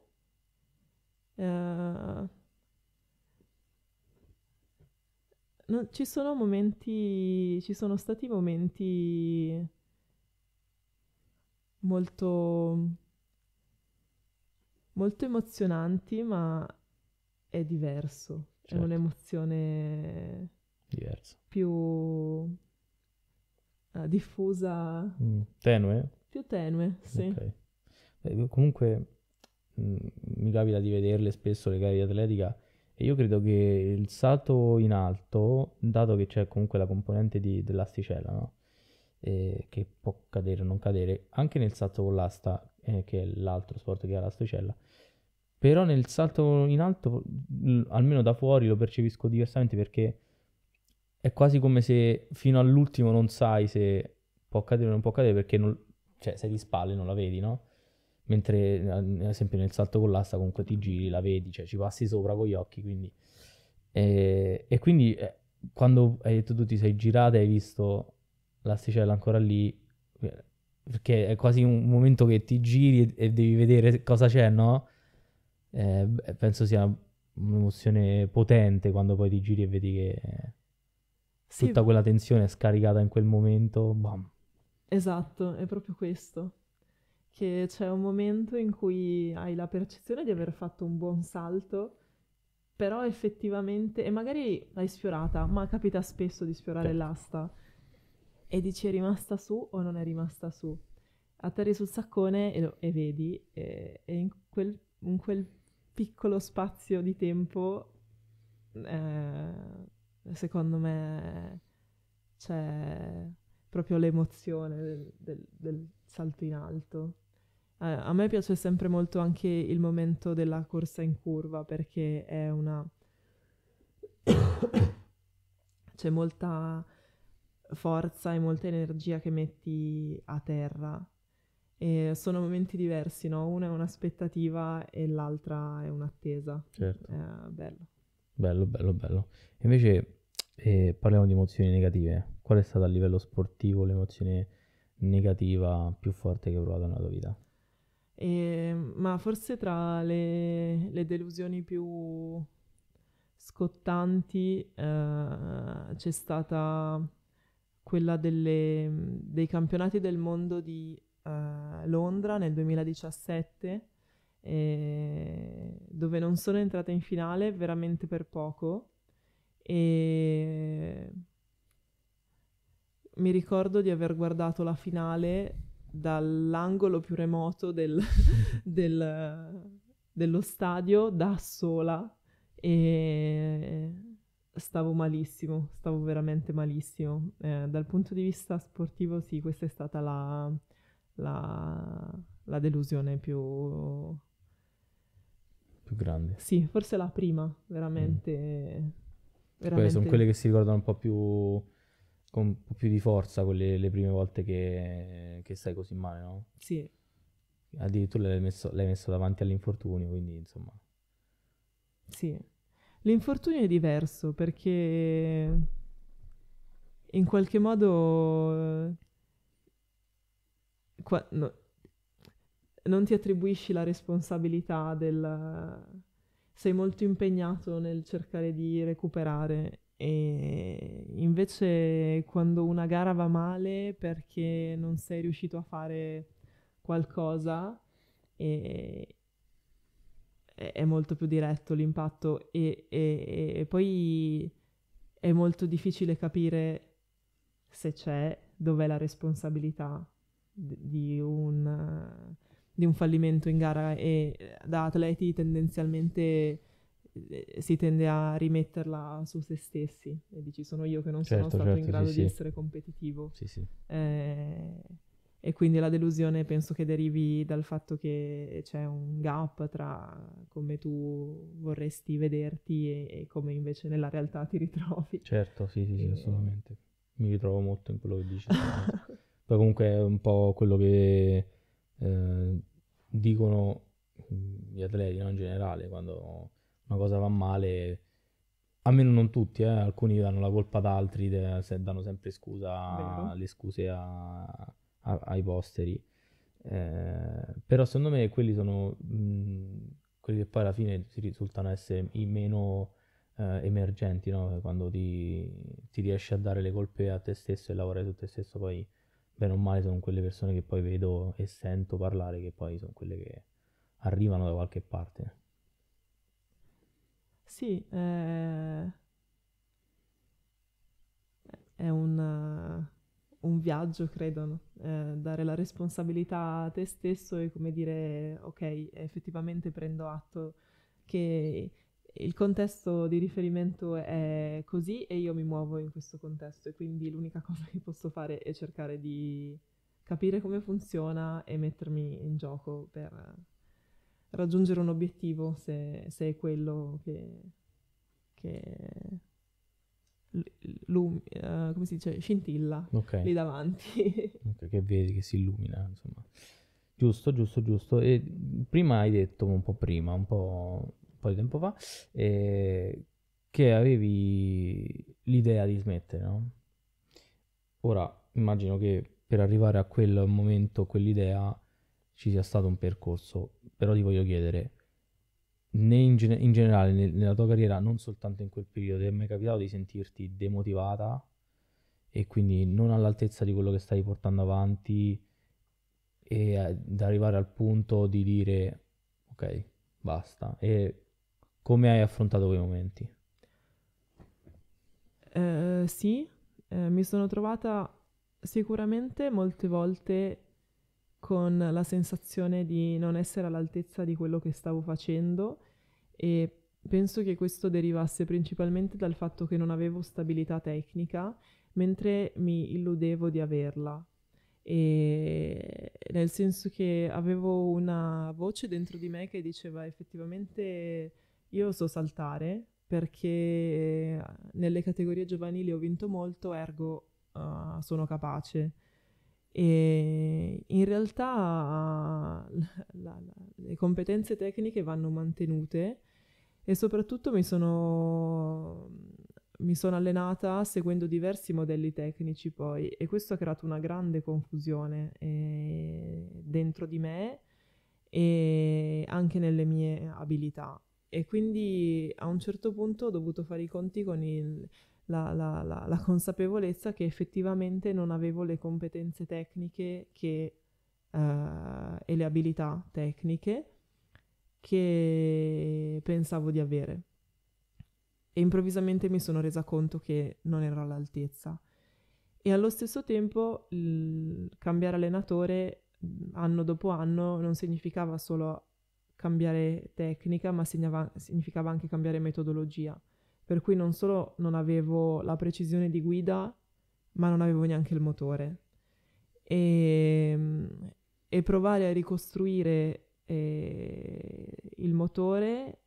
Speaker 2: Eh, non, ci sono momenti, ci sono stati momenti molto, molto emozionanti, ma è diverso, certo. è un'emozione Diverso. più uh, diffusa. Mm, tenue? Più tenue, sì. Okay.
Speaker 1: Beh, comunque mh, mm, mi capita di vederle spesso le gare di atletica e io credo che il salto in alto, dato che c'è comunque la componente di, dell'asticella, no? eh, che può cadere o non cadere, anche nel salto con l'asta, eh, che è l'altro sport che ha l'asticella, però nel salto in alto, almeno da fuori, lo percepisco diversamente perché è quasi come se fino all'ultimo non sai se può cadere o non può cadere perché non, cioè, sei di spalle, non la vedi, no? mentre ad esempio nel salto con l'asta comunque ti giri, la vedi, cioè ci passi sopra con gli occhi, quindi... E, eh, e quindi eh, quando hai detto tu ti sei girata e hai visto l'asticella ancora lì, perché è quasi un momento che ti giri e, e devi vedere cosa c'è, no? Eh, penso sia un'emozione potente quando poi ti giri e vedi che sì. tutta quella tensione è scaricata in quel momento, bam.
Speaker 2: Esatto, è proprio questo che c'è un momento in cui hai la percezione di aver fatto un buon salto, però effettivamente, e magari l'hai sfiorata, ma capita spesso di sfiorare certo. l'asta, e dici è rimasta su o non è rimasta su. Atterri sul saccone e, lo, e vedi, e, e in, quel, in, quel, piccolo spazio di tempo, eh, secondo me, c'è proprio l'emozione del, del, del salto in alto. Eh, a me piace sempre molto anche il momento della corsa in curva perché è una... [coughs] c'è molta forza e molta energia che metti a terra. E sono momenti diversi, no? Una è un'aspettativa e l'altra è un'attesa. Certo. È eh, bello.
Speaker 1: Bello, bello, bello. Invece eh, parliamo di emozioni negative. Qual è stata a livello sportivo l'emozione negativa più forte che hai provato nella tua vita?
Speaker 2: E, ehm, ma forse tra le, le delusioni più scottanti eh, c'è stata quella delle, dei campionati del mondo di eh, Londra nel 2017, eh, dove non sono entrata in finale veramente per poco. E mi ricordo di aver guardato la finale dall'angolo più remoto del, [laughs] del, dello stadio da sola e stavo malissimo, stavo veramente malissimo. Eh, dal punto di vista sportivo sì, questa è stata la, la, la delusione più... più... grande. Sì, forse la prima, veramente. Mm. veramente... sono quelle
Speaker 1: che si ricordano un po' più con più di forza quelle le prime volte che, che stai così male, no? Sì. Addirittura l'hai messo, l'hai messo davanti all'infortunio, quindi insomma...
Speaker 2: Sì. L'infortunio è diverso perché in qualche modo... Eh, qua, no, non ti attribuisci la responsabilità del... Sei molto impegnato nel cercare di recuperare e invece quando una gara va male perché non sei riuscito a fare qualcosa e, è molto più diretto l'impatto e, e, e, poi è molto difficile capire se c'è, dov'è la responsabilità di un, di un fallimento in gara e da atleti tendenzialmente eh, si tende a rimetterla su se stessi e dici sono io che non certo, sono stato certo, in grado sì, di sì. essere competitivo. Sì, eh, e quindi la delusione penso che derivi dal fatto che c'è un gap tra come tu vorresti vederti e, e come invece nella realtà ti ritrovi. Certo, sì, sì, e... assolutamente.
Speaker 1: Mi ritrovo molto in quello che dici. [laughs] Poi comunque è un po' quello che eh, dicono gli atleti no, in generale quando una cosa va male, almeno non tutti, eh, alcuni danno la colpa ad altri, se danno sempre scusa, le scuse a, a, ai posteri. Eh, però secondo me quelli sono mh, quelli che poi alla fine si risultano essere i meno eh, emergenti, no? quando ti, ti, riesci a dare le colpe a te stesso e lavorare su te stesso, poi bene o male sono quelle persone che poi vedo e sento parlare che poi sono quelle che arrivano da qualche parte.
Speaker 2: Sì, eh, è un, eh, un viaggio, credo, no? Eh, dare la responsabilità a te stesso e come dire, ok, effettivamente prendo atto che il contesto di riferimento è così e io mi muovo in questo contesto e quindi l'unica [laughs] cosa che posso fare è cercare di capire come funziona e mettermi in gioco per raggiungere un obiettivo se, se è quello che, che lum- uh, eh, come si dice, scintilla okay. lì davanti. [laughs]
Speaker 1: okay, che vedi che si illumina, insomma. Giusto, giusto, giusto. E prima hai detto, un po' prima, un po', un po di tempo fa, eh, che avevi l'idea di smettere, no? Ora, immagino che per arrivare a quel momento, quell'idea, ci sia stato un percorso però ti voglio chiedere, in, gen- in, generale nel- nella tua carriera, non soltanto in quel periodo, è mai capitato di sentirti demotivata e quindi non all'altezza di quello che stai portando avanti e ad arrivare al punto di dire ok, basta. E come hai affrontato quei momenti?
Speaker 2: Eh, sì, eh, mi sono trovata sicuramente molte volte con la sensazione di non essere all'altezza di quello che stavo facendo e penso che questo derivasse principalmente dal fatto che non avevo stabilità tecnica mentre mi illudevo di averla. E nel senso che avevo una voce dentro di me che diceva effettivamente io so saltare perché eh, nelle categorie giovanili ho vinto molto, ergo uh, sono capace e in realtà la, la, le competenze tecniche vanno mantenute e soprattutto mi sono, mi sono allenata seguendo diversi modelli tecnici poi e questo ha creato una grande confusione eh, dentro di me e anche nelle mie abilità e quindi a un certo punto ho dovuto fare i conti con il la, la, la, la consapevolezza che effettivamente non avevo le competenze tecniche che, uh, e le abilità tecniche che pensavo di avere. E improvvisamente mi sono resa conto che non ero all'altezza. E allo stesso tempo cambiare allenatore anno dopo anno non significava solo cambiare tecnica, ma significava anche cambiare metodologia per cui non solo non avevo la precisione di guida, ma non avevo neanche il motore. E, ehm, e provare a ricostruire eh, il motore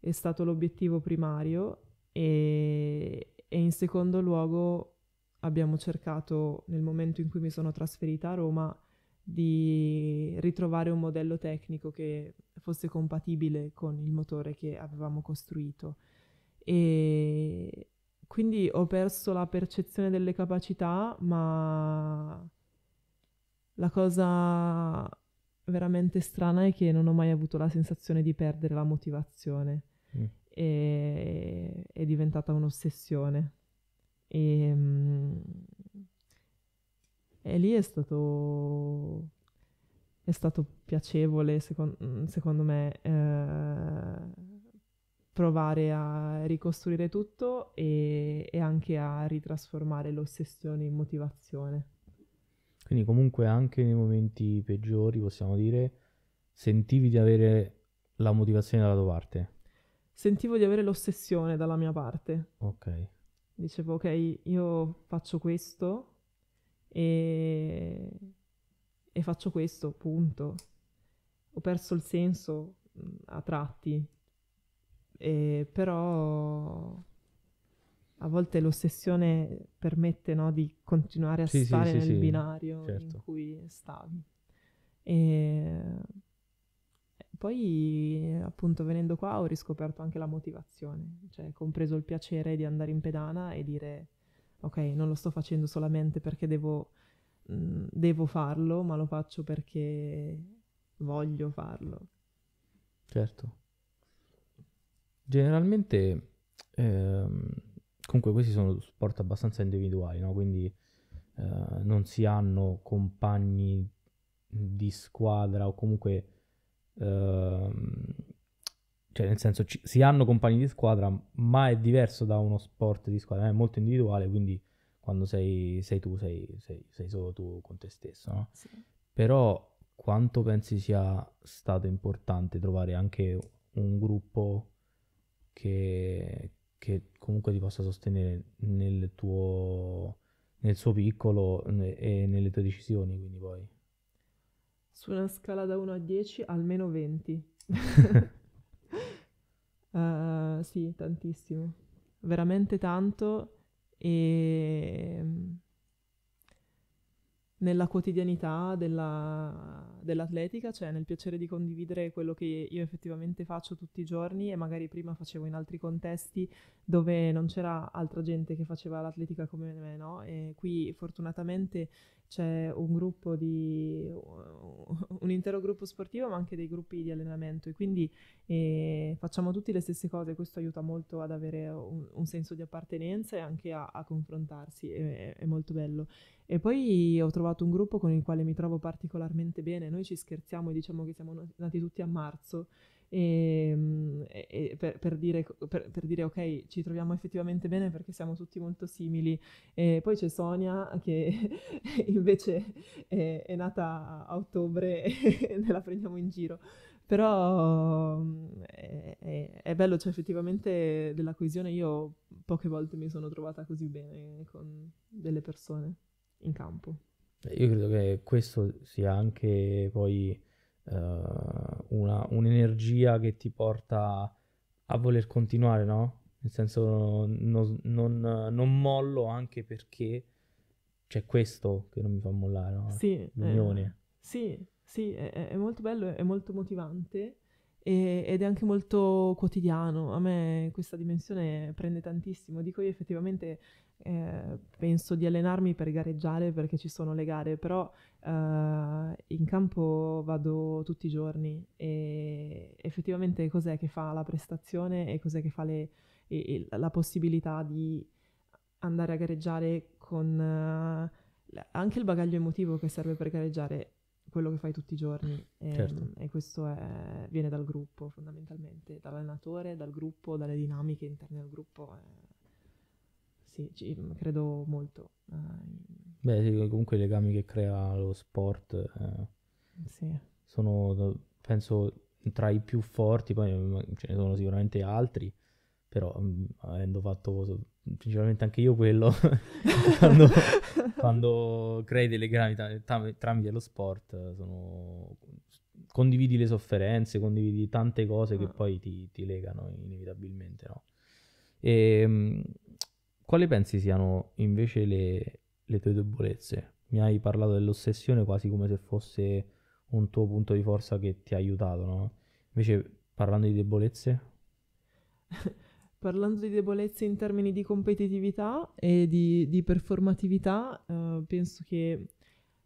Speaker 2: è stato l'obiettivo primario e, e in secondo luogo abbiamo cercato nel momento in cui mi sono trasferita a Roma di ritrovare un modello tecnico che fosse compatibile con il motore che avevamo costruito e quindi ho perso la percezione delle capacità, ma la cosa veramente strana è che non ho mai avuto la sensazione di perdere la motivazione. Mm. E, è diventata un'ossessione. E, ehm, e lì è stato, è stato piacevole, seco- secondo me. Eh, provare a ricostruire tutto e, e anche a ritrasformare l'ossessione in motivazione.
Speaker 1: Quindi comunque anche nei momenti peggiori, possiamo dire, sentivi di avere la motivazione dalla tua parte?
Speaker 2: Sentivo di avere l'ossessione dalla mia parte. Ok. Dicevo, ok, io faccio questo e, e faccio questo, punto. Ho perso il senso mm, a tratti e però a volte l'ossessione permette no, di continuare a sì, stare sì, nel sì, binario certo. in cui stavi. E poi appunto venendo qua ho riscoperto anche la motivazione, cioè compreso il piacere di andare in pedana e dire ok, non lo sto facendo solamente perché devo, mh, mm, devo farlo, ma lo faccio perché voglio farlo.
Speaker 1: Certo. Generalmente, ehm, comunque questi sono sport abbastanza individuali, no? quindi eh, non si hanno compagni di squadra o comunque... Ehm, cioè nel senso ci, si hanno compagni di squadra, ma è diverso da uno sport di squadra, è molto individuale, quindi quando sei, sei tu sei, sei, sei, solo tu con te stesso, no? Sì. Però quanto pensi sia stato importante trovare anche un gruppo che, che comunque ti possa sostenere nel tuo nel suo piccolo e nelle tue decisioni, quindi poi.
Speaker 2: Su una scala da 1 a 10, almeno 20. uh, [laughs] eh, sì, tantissimo. Veramente tanto e mm, nella quotidianità della, dell'atletica, cioè nel piacere di condividere quello che io effettivamente faccio tutti i giorni e magari prima facevo in altri contesti dove non c'era altra gente che faceva l'atletica come me, no? E qui fortunatamente c'è un gruppo di un intero gruppo sportivo, ma anche dei gruppi di allenamento e quindi eh, facciamo tutti le stesse cose. Questo aiuta molto ad avere un, un senso di appartenenza e anche a, a confrontarsi, è, è, molto bello. E poi ho trovato un gruppo con il quale mi trovo particolarmente bene. Noi ci scherziamo e diciamo che siamo nati tutti a marzo Ehm, e, e per, per, dire, per, per, dire, ok ci troviamo effettivamente bene perché siamo tutti molto simili e poi c'è Sonia che [laughs] invece è, è nata a ottobre [laughs] e ne la prendiamo in giro però mm, è, è, è, bello, cioè effettivamente della coesione io poche volte mi sono trovata così bene con delle persone in campo.
Speaker 1: Io credo che questo sia anche poi uh, una, un'energia che ti porta a voler continuare, no? Nel senso non, non, non mollo anche perché c'è questo che non mi fa mollare, no? Sì. L'unione. Eh,
Speaker 2: sì, sì, è, è, molto bello, è molto motivante e, ed è anche molto quotidiano. A me questa dimensione prende tantissimo. Dico io effettivamente eh, penso di allenarmi per gareggiare perché ci sono le gare, però eh, in campo vado tutti i giorni e effettivamente cos'è che fa la prestazione e cos'è che fa le, e, e la possibilità di andare a gareggiare con uh, anche il bagaglio emotivo che serve per gareggiare quello che fai tutti i giorni e, ehm, certo. e questo è, viene dal gruppo fondamentalmente, dall'allenatore, dal gruppo, dalle dinamiche interne al gruppo. È, eh sì, ci, mm, credo molto. Eh,
Speaker 1: Beh, sì, comunque i legami che crea lo sport eh, sì. sono, penso, tra i più forti, poi mm, ce ne sono sicuramente altri, però mm, avendo fatto principalmente anche io quello, [laughs] quando, [laughs] quando, crei dei legami t- t- tramite lo sport, sono, condividi le sofferenze, condividi tante cose ah. che poi ti, ti legano inevitabilmente, no? E, quali pensi siano invece le, le tue debolezze? Mi hai parlato dell'ossessione quasi come se fosse un tuo punto di forza che ti ha aiutato, no? Invece parlando di debolezze?
Speaker 2: [laughs] parlando di debolezze in termini di competitività e di, di performatività, eh, penso che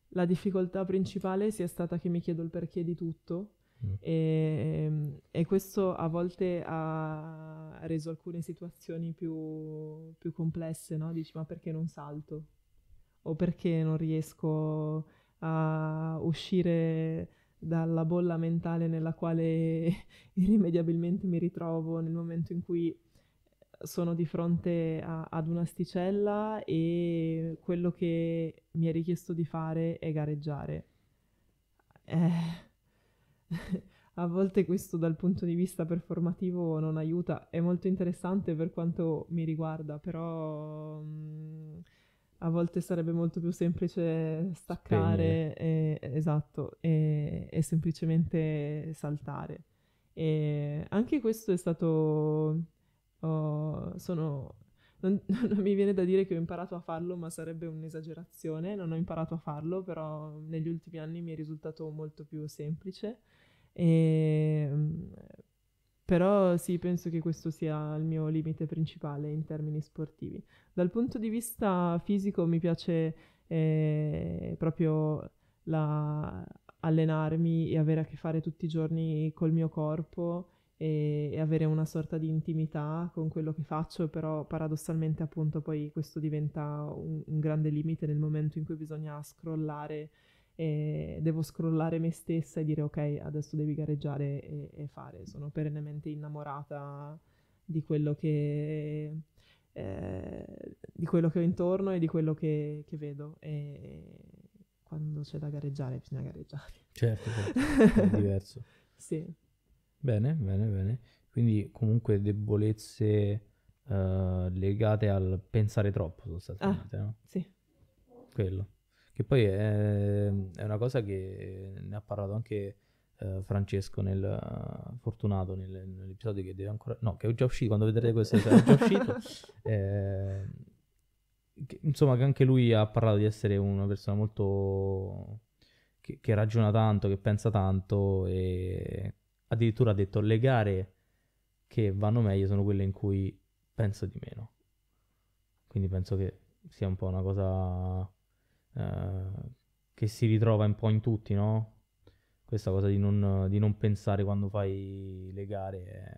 Speaker 2: la difficoltà principale sia stata che mi chiedo il perché di tutto Mm. E, ehm, e, questo a volte ha reso alcune situazioni più, più complesse, no? Dici ma perché non salto? O perché non riesco a uscire dalla bolla mentale nella quale [laughs] irrimediabilmente mi ritrovo nel momento in cui sono di fronte a, ad un'asticella e quello che mi è richiesto di fare è gareggiare. Eh, a volte questo dal punto di vista performativo non aiuta, è molto interessante per quanto mi riguarda, però mh, mm, a volte sarebbe molto più semplice staccare, e, esatto, e, e, semplicemente saltare. E anche questo è stato... Oh, sono [laughs] non, non, mi viene da dire che ho imparato a farlo, ma sarebbe un'esagerazione, non ho imparato a farlo, però negli ultimi anni mi è risultato molto più semplice. E, ehm, però sì, penso che questo sia il mio limite principale in termini sportivi. Dal punto di vista fisico mi piace eh, proprio la, allenarmi e avere a che fare tutti i giorni col mio corpo e, e, avere una sorta di intimità con quello che faccio, però paradossalmente appunto poi questo diventa un, un grande limite nel momento in cui bisogna scrollare e devo scrollare me stessa e dire ok adesso devi gareggiare e, e fare sono perennemente innamorata di quello che eh, di quello che ho intorno e di quello che, che vedo e quando c'è da gareggiare bisogna gareggiare certo, certo. [laughs] è diverso sì
Speaker 1: Bene, bene, bene. Quindi comunque debolezze eh, legate al pensare troppo sostanzialmente, ah, no? Sì. Quello. Che poi è, è, una cosa che ne ha parlato anche eh, Francesco nel eh, Fortunato nel, nell'episodio che deve ancora... No, che è già uscito, quando vedrete questo è già uscito. [laughs] eh, che, insomma, che anche lui ha parlato di essere una persona molto... Che, che ragiona tanto, che pensa tanto e addirittura ha detto le gare che vanno meglio sono quelle in cui penso di meno. Quindi penso che sia un po' una cosa eh, che si ritrova un po' in tutti, no? Questa cosa di non, di non pensare quando fai le gare è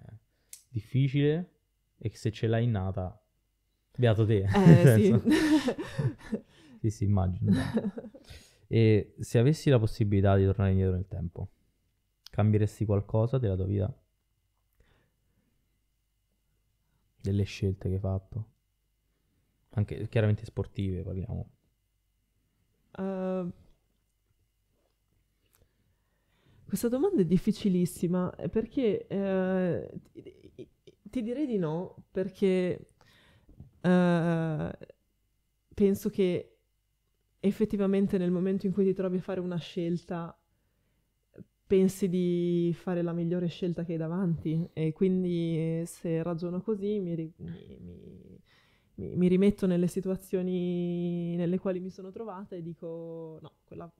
Speaker 1: difficile e se ce l'hai innata, beato te. Eh, [laughs] sì. [laughs] [laughs] sì, sì, immagino. e se avessi la possibilità di tornare indietro nel tempo, Cambieresti qualcosa della tua vita? Delle scelte che hai fatto? Anche chiaramente sportive parliamo.
Speaker 2: Uh, questa domanda è difficilissima eh, perché eh, ti, ti direi di no perché eh, penso che effettivamente nel momento in cui ti trovi a fare una scelta pensi di fare la migliore scelta che hai davanti e quindi se ragiono così mi, ri- mi, mi, mi rimetto nelle situazioni nelle quali mi sono trovata e dico no, quella,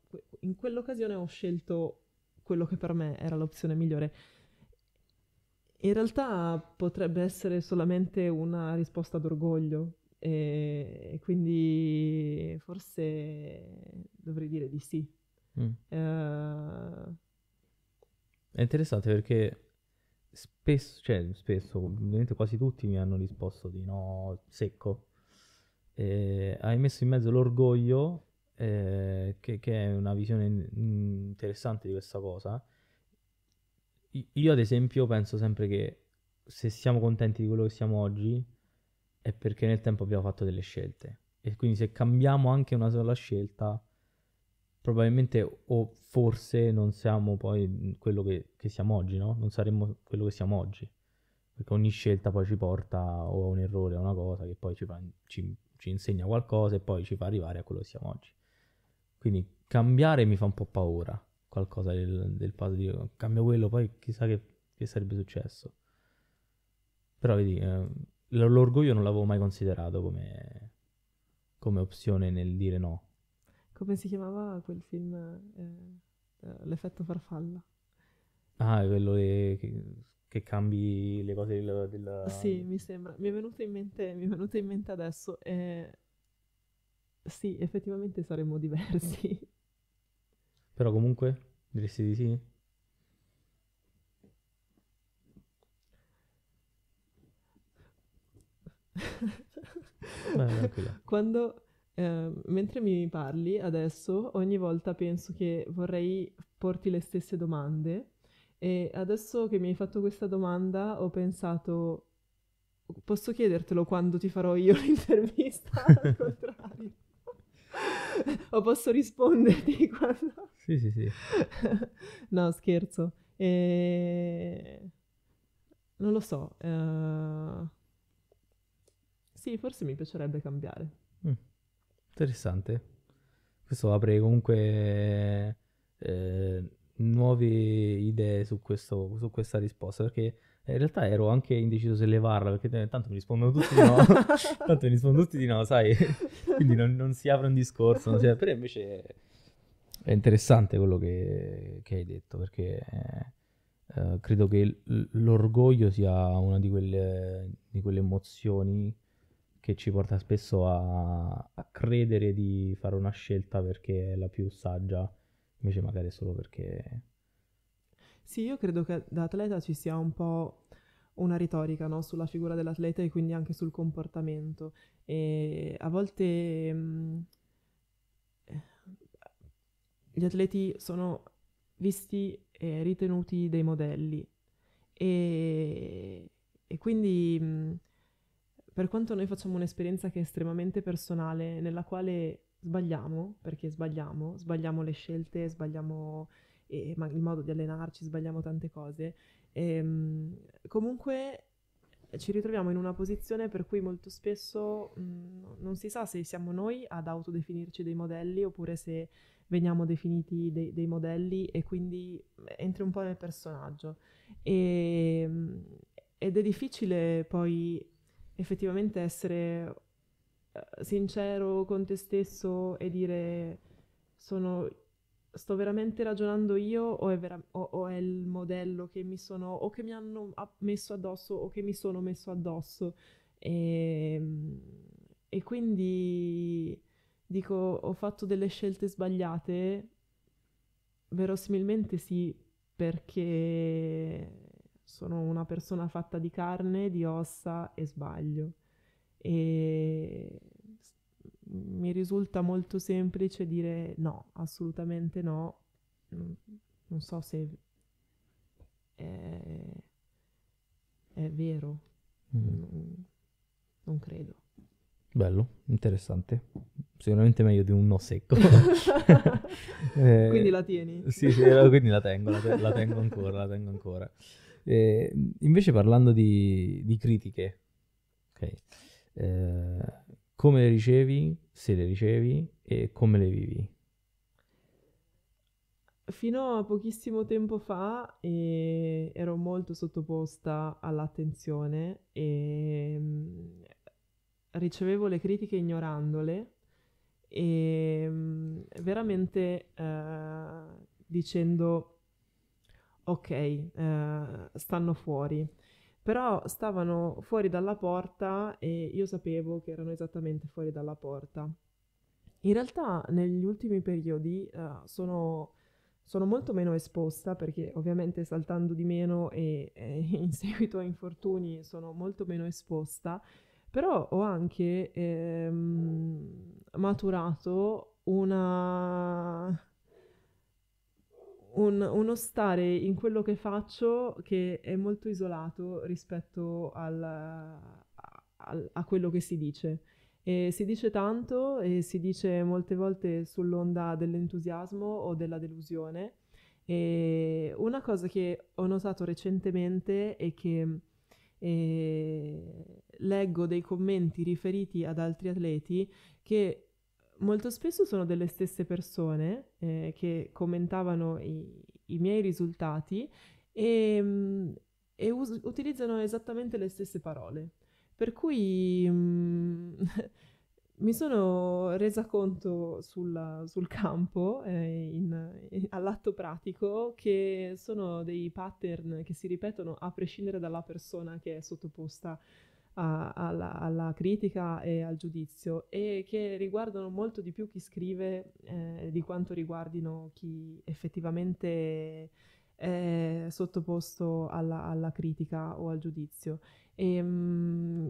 Speaker 2: in quell'occasione ho scelto quello che per me era l'opzione migliore. In realtà potrebbe essere solamente una risposta d'orgoglio e quindi forse dovrei dire di sì. Mm. Uh,
Speaker 1: è interessante perché spesso, cioè spesso, ovviamente quasi tutti mi hanno risposto di no, secco. Eh, hai messo in mezzo l'orgoglio, eh, che, che, è una visione interessante di questa cosa. Io ad esempio penso sempre che se siamo contenti di quello che siamo oggi è perché nel tempo abbiamo fatto delle scelte e quindi se cambiamo anche una sola scelta probabilmente o forse non siamo poi quello che, che, siamo oggi, no? Non saremmo quello che siamo oggi, perché ogni scelta poi ci porta o a un errore, a una cosa che poi ci, fa, ci, ci insegna qualcosa e poi ci fa arrivare a quello che siamo oggi. Quindi cambiare mi fa un po' paura, qualcosa del, del fatto di cambio quello, poi chissà che, che sarebbe successo. Però vedi, eh, l'orgoglio non l'avevo mai considerato come, come opzione nel dire no
Speaker 2: come si chiamava quel film? Eh, eh, l'effetto farfalla.
Speaker 1: Ah, è quello che, che, cambi le cose della, della... Sì,
Speaker 2: mi sembra. Mi è venuto in mente, mi è venuto in mente adesso. Eh, sì, effettivamente saremmo diversi.
Speaker 1: [laughs] Però comunque, diresti di sì?
Speaker 2: [laughs] Beh, quando, Ehm, mentre mi parli adesso, ogni volta penso che vorrei porti le stesse domande e adesso che mi hai fatto questa domanda ho pensato, posso chiedertelo quando ti farò io [laughs] l'intervista? Al [laughs] contrario. o posso risponderti [laughs] quando... Sì, sì, sì. no, scherzo. E... Non lo so. Uh... Sì, forse mi piacerebbe cambiare.
Speaker 1: Interessante. Questo apre comunque eh, nuove idee su, questo, su questa risposta perché in realtà ero anche indeciso se levarla perché tanto mi rispondono tutti di no, [laughs] tanto mi rispondono tutti di no, sai, quindi non, non si apre un discorso, si apre. però invece è interessante quello che, che hai detto perché eh, credo che l'orgoglio sia una di quelle, di quelle emozioni che ci porta spesso a, a, credere di fare una scelta perché è la più saggia, invece magari solo perché...
Speaker 2: Sì, io credo che da atleta ci sia un po' una retorica no? sulla figura dell'atleta e quindi anche sul comportamento. E a volte mh, mm, eh, gli atleti sono visti e ritenuti dei modelli e, e quindi... Mh, mm, per quanto noi facciamo un'esperienza che è estremamente personale, nella quale sbagliamo, perché sbagliamo, sbagliamo le scelte, sbagliamo eh, il modo di allenarci, sbagliamo tante cose, e, ehm, comunque eh, ci ritroviamo in una posizione per cui molto spesso mh, mm, non si sa se siamo noi ad autodefinirci dei modelli oppure se veniamo definiti dei, dei modelli e quindi eh, entri un po' nel personaggio. E, ehm, ed è difficile poi effettivamente essere eh, sincero con te stesso e dire sono, sto veramente ragionando io o è, vera- o, o è, il modello che mi sono o che mi hanno messo addosso o che mi sono messo addosso e, ehm, e quindi dico ho fatto delle scelte sbagliate verosimilmente sì perché sono una persona fatta di carne, di ossa e sbaglio. E mi risulta molto semplice dire no, assolutamente no. Non so se è, è vero, mm. non, non credo.
Speaker 1: Bello, interessante. Sicuramente meglio di un no secco. [laughs] [laughs] eh, quindi la tieni? Sì, sì, eh, quindi la tengo, la, te- la tengo ancora, la tengo ancora. Eh, invece parlando di, di critiche, okay, eh, come le ricevi, se le ricevi e come le vivi?
Speaker 2: Fino a pochissimo tempo fa eh, ero molto sottoposta all'attenzione e mm, ricevevo le critiche ignorandole e mh, mm, veramente eh, dicendo ok, eh, stanno fuori. Però stavano fuori dalla porta e io sapevo che erano esattamente fuori dalla porta. In realtà negli ultimi periodi eh, sono, sono, molto meno esposta perché ovviamente saltando di meno e, e, [laughs] in seguito a infortuni sono molto meno esposta, però ho anche ehm, maturato una, un, uno stare in quello che faccio che è molto isolato rispetto al, a, a, quello che si dice. E si dice tanto e si dice molte volte sull'onda dell'entusiasmo o della delusione. E una cosa che ho notato recentemente è che eh, leggo dei commenti riferiti ad altri atleti che molto spesso sono delle stesse persone eh, che commentavano i, i miei risultati e, mm, e us- utilizzano esattamente le stesse parole. Per cui mm, [laughs] mi sono resa conto sulla, sul campo, eh, in, in, eh, all'atto pratico, che sono dei pattern che si ripetono a prescindere dalla persona che è sottoposta a a, alla, alla, critica e al giudizio e che riguardano molto di più chi scrive eh, di quanto riguardino chi effettivamente è sottoposto alla, alla critica o al giudizio. E, ehm,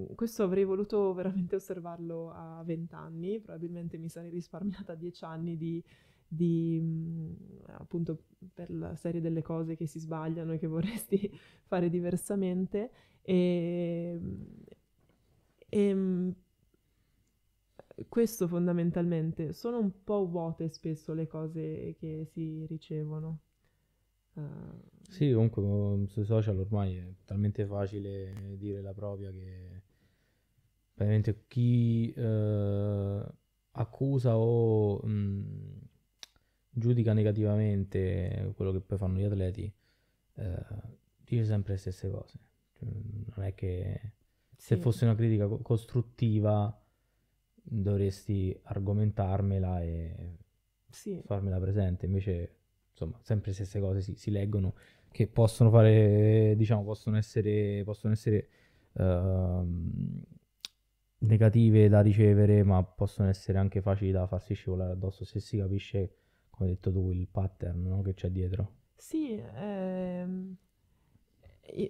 Speaker 2: mh, questo avrei voluto veramente osservarlo a 20 anni, probabilmente mi sarei risparmiata 10 anni di di mh, mm, appunto per la serie delle cose che si sbagliano e che vorresti [laughs] fare diversamente e, ehm, e, ehm, questo fondamentalmente sono un po' vuote spesso le cose che si ricevono. Uh,
Speaker 1: sì, comunque mm, sui social ormai è talmente facile dire la propria che ovviamente chi eh, accusa o mh, mm, giudica negativamente quello che poi fanno gli atleti eh, dice sempre le stesse cose. Cioè, non è che se fosse una critica co- costruttiva dovresti argomentarmela e sì. farmela presente, invece insomma sempre le stesse cose si, si leggono che possono fare, diciamo, possono essere, possono essere uh, negative da ricevere, ma possono essere anche facili da farsi scivolare addosso se si capisce, come hai detto tu, il pattern no? che c'è dietro.
Speaker 2: Sì, ehm,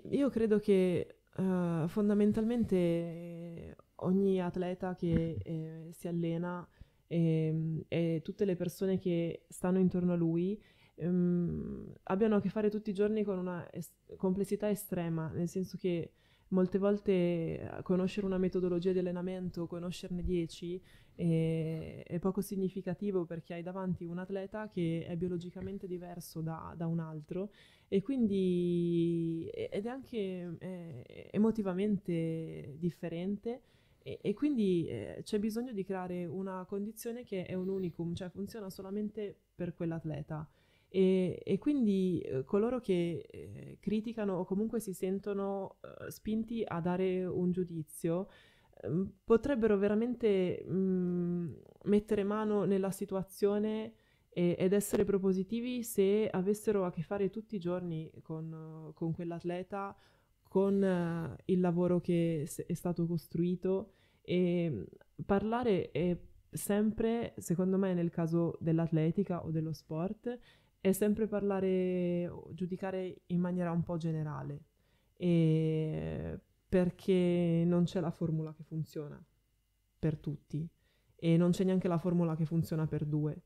Speaker 2: io credo che eh, fondamentalmente ogni atleta che eh, si allena e, ehm, e, tutte le persone che stanno intorno a lui um, abbiano a che fare tutti i giorni con una est- complessità estrema, nel senso che molte volte eh, conoscere una metodologia di allenamento, conoscerne 10, è, è, poco significativo perché hai davanti un atleta che è biologicamente diverso da, da un altro e quindi ed è anche eh, emotivamente differente. E, e quindi eh, c'è bisogno di creare una condizione che è un unicum, cioè funziona solamente per quell'atleta. E, e quindi eh, coloro che eh, criticano o comunque si sentono eh, spinti a dare un giudizio ehm, potrebbero veramente mh, mm, mettere mano nella situazione e, ed essere propositivi se avessero a che fare tutti i giorni con, con quell'atleta, con eh, il lavoro che è stato costruito e parlare è sempre, secondo me nel caso dell'atletica o dello sport, è sempre parlare, giudicare in maniera un po' generale, e perché non c'è la formula che funziona per tutti e non c'è neanche la formula che funziona per due.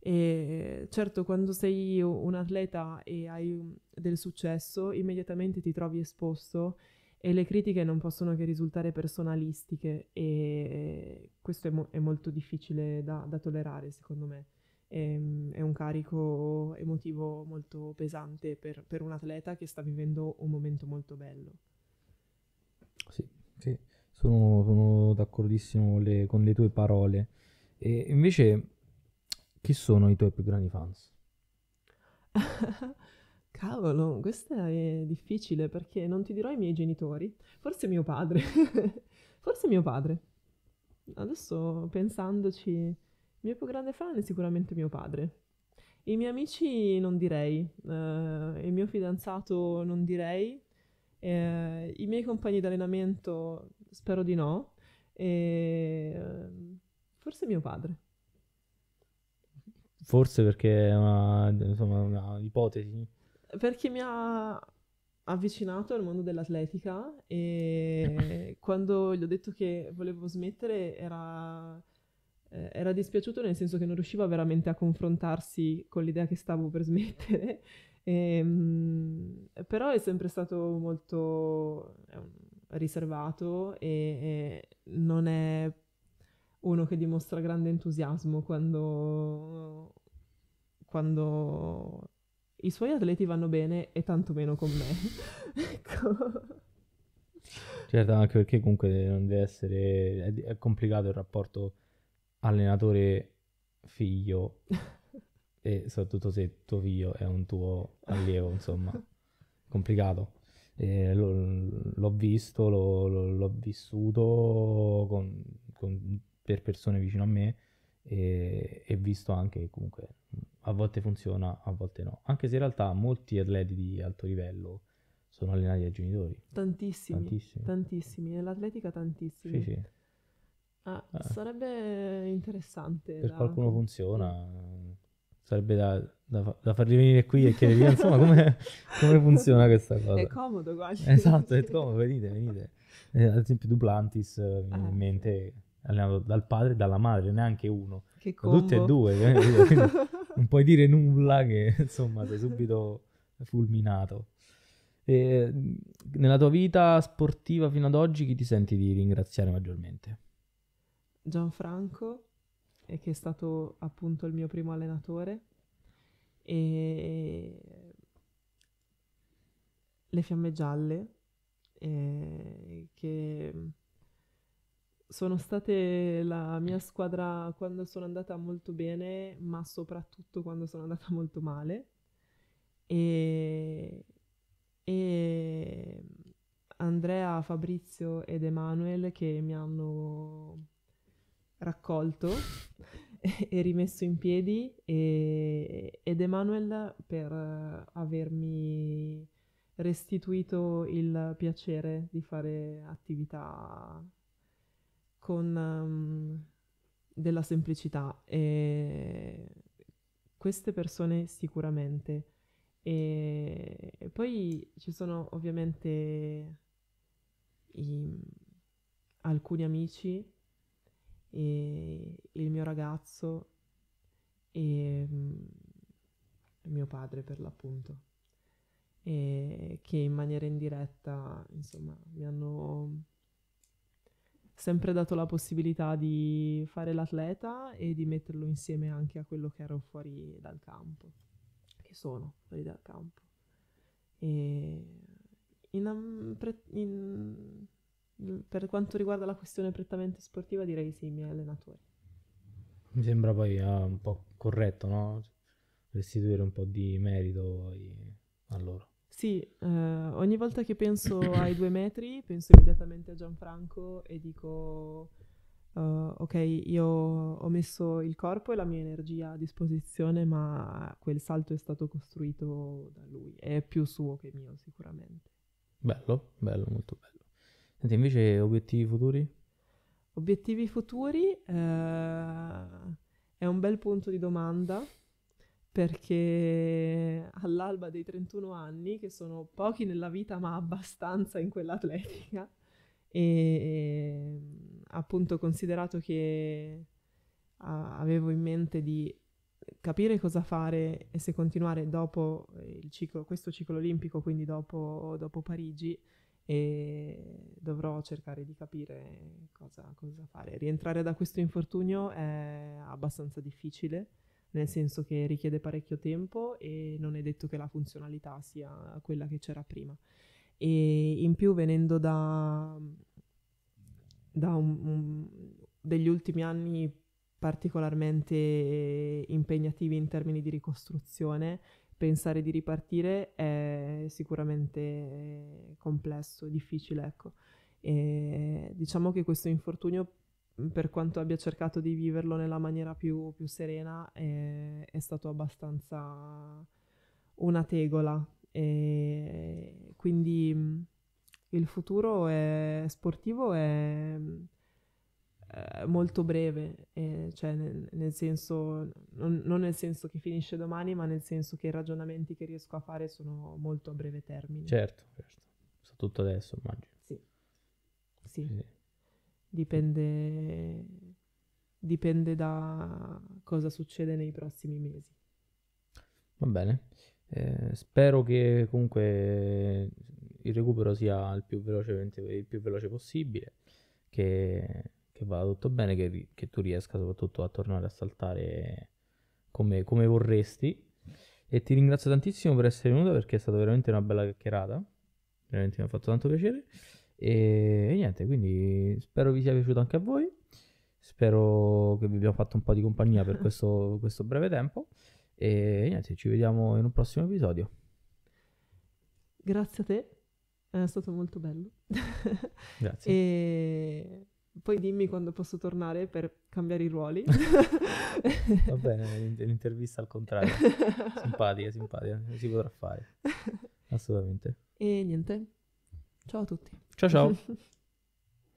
Speaker 2: E certo, quando sei un atleta e hai um, del successo, immediatamente ti trovi esposto e le critiche non possono che risultare personalistiche e questo è, mo- è molto difficile da, da tollerare, secondo me. Ehm, è un carico emotivo molto pesante per, per, un atleta che sta vivendo un momento molto bello.
Speaker 1: Sì, sì sono, sono, d'accordissimo le, con le tue parole. E invece, chi sono i tuoi più grandi fans?
Speaker 2: [laughs] Cavolo, questa è difficile perché non ti dirò i miei genitori, forse mio padre, [laughs] forse mio padre. Adesso pensandoci, il mio più grande fan è sicuramente mio padre. I miei amici non direi, eh, il mio fidanzato non direi, eh, i miei compagni d'allenamento spero di no, e forse mio padre.
Speaker 1: Forse perché è una, insomma, una ipotesi.
Speaker 2: Perché mi ha avvicinato al mondo dell'atletica e [laughs] quando gli ho detto che volevo smettere era eh, era dispiaciuto nel senso che non riusciva veramente a confrontarsi con l'idea che stavo per smettere, [laughs] e, ehm, mh, però è sempre stato molto riservato e, e non è uno che dimostra grande entusiasmo quando, quando, i suoi atleti vanno bene e tantomeno con me. [laughs] ecco.
Speaker 1: Certo, anche perché comunque non deve essere... è, è complicato il rapporto allenatore figlio [laughs] e soprattutto se tuo figlio è un tuo allievo, insomma, complicato. Eh, lo, l'ho visto, lo, lo, l'ho vissuto con, con, per persone vicino a me e, e visto anche che comunque a volte funziona, a volte no. Anche se in realtà molti atleti di alto livello sono allenati dai genitori.
Speaker 2: Tantissimi, tantissimi. tantissimi. Nell'atletica tantissimi. Sì, sì. Ah, eh. Sarebbe interessante. Per da... qualcuno
Speaker 1: funziona, sarebbe da, da, da farli venire qui e chiedere insomma come, [laughs] come, funziona questa cosa. È
Speaker 2: comodo quasi. Esatto,
Speaker 1: è [laughs] comodo, venite, venite. Eh, ad esempio Duplantis, eh. in ah, mente, allenato dal padre e dalla madre, neanche uno. Che combo. Tutte e due, eh, [laughs] non puoi dire nulla che insomma sei subito fulminato. E, mm, nella tua vita sportiva fino ad oggi chi ti senti di ringraziare maggiormente?
Speaker 2: Gianfranco, eh, che è stato appunto il mio primo allenatore. E le fiamme gialle, eh, che sono state la mia squadra quando sono andata molto bene, ma soprattutto quando sono andata molto male. E, e Andrea, Fabrizio ed Emanuel che mi hanno raccolto [laughs] e rimesso in piedi e, ed Emanuel per eh, avermi restituito il piacere di fare attività con um, della semplicità e queste persone sicuramente e, e poi ci sono ovviamente i, alcuni amici e il mio ragazzo e mio padre per l'appunto, e che in maniera indiretta, insomma, mi hanno sempre dato la possibilità di fare l'atleta e di metterlo insieme anche a quello che ero fuori dal campo, che sono fuori dal campo. E in, in, per quanto riguarda la questione prettamente sportiva direi sì, i miei allenatori.
Speaker 1: Mi sembra poi uh, un po' corretto, no? Restituire un po' di merito ai... a loro.
Speaker 2: Sì, eh, ogni volta che penso ai due metri penso immediatamente a Gianfranco e dico Uh, ok, io ho messo il corpo e la mia energia a disposizione, ma quel salto è stato costruito da lui, è più suo che mio sicuramente.
Speaker 1: Bello, bello, molto bello. Senti, invece obiettivi futuri?
Speaker 2: Obiettivi futuri eh, è un bel punto di domanda perché all'alba dei 31 anni, che sono pochi nella vita ma abbastanza in quella atletica, e ehm, appunto considerato che a, avevo in mente di capire cosa fare e se continuare dopo ciclo, questo ciclo olimpico, quindi dopo, dopo Parigi, e dovrò cercare di capire cosa, cosa fare. Rientrare da questo infortunio è abbastanza difficile, nel senso che richiede parecchio tempo e non è detto che la funzionalità sia quella che c'era prima. E in più venendo da, da un, un, degli ultimi anni particolarmente impegnativi in termini di ricostruzione, pensare di ripartire è sicuramente eh, complesso, difficile, ecco. E diciamo che questo infortunio, per quanto abbia cercato di viverlo nella maniera più, più serena, è, è, stato abbastanza una tegola. E quindi il futuro è sportivo è eh, molto breve, eh, cioè nel, nel senso, non, non, nel senso che finisce domani, ma nel senso che i ragionamenti che riesco a fare sono molto a breve termine. Certo,
Speaker 1: certo. Soprattutto adesso, immagino.
Speaker 2: Sì. Sì. sì. Dipende, dipende da cosa succede nei prossimi mesi.
Speaker 1: Va bene. Eh, spero che comunque il recupero sia il più, il più veloce possibile, che che vada tutto bene, che, che tu riesca soprattutto a tornare a saltare come, come vorresti. E ti ringrazio tantissimo per essere venuto perché è stata veramente una bella chiacchierata. Veramente mi ha fatto tanto piacere. E, e, niente, quindi spero vi sia piaciuto anche a voi. Spero che vi abbia fatto un po' di compagnia per [laughs] questo, questo breve tempo. E niente, ci vediamo in un prossimo episodio.
Speaker 2: Grazie a te, è stato molto bello. Grazie. [laughs] e poi dimmi quando posso tornare per cambiare i ruoli. [laughs] Va bene,
Speaker 1: l'intervista al contrario. Simpatica, simpatica, si potrà fare. [laughs] Assolutamente.
Speaker 2: E niente. Ciao a tutti. Ciao ciao. [laughs]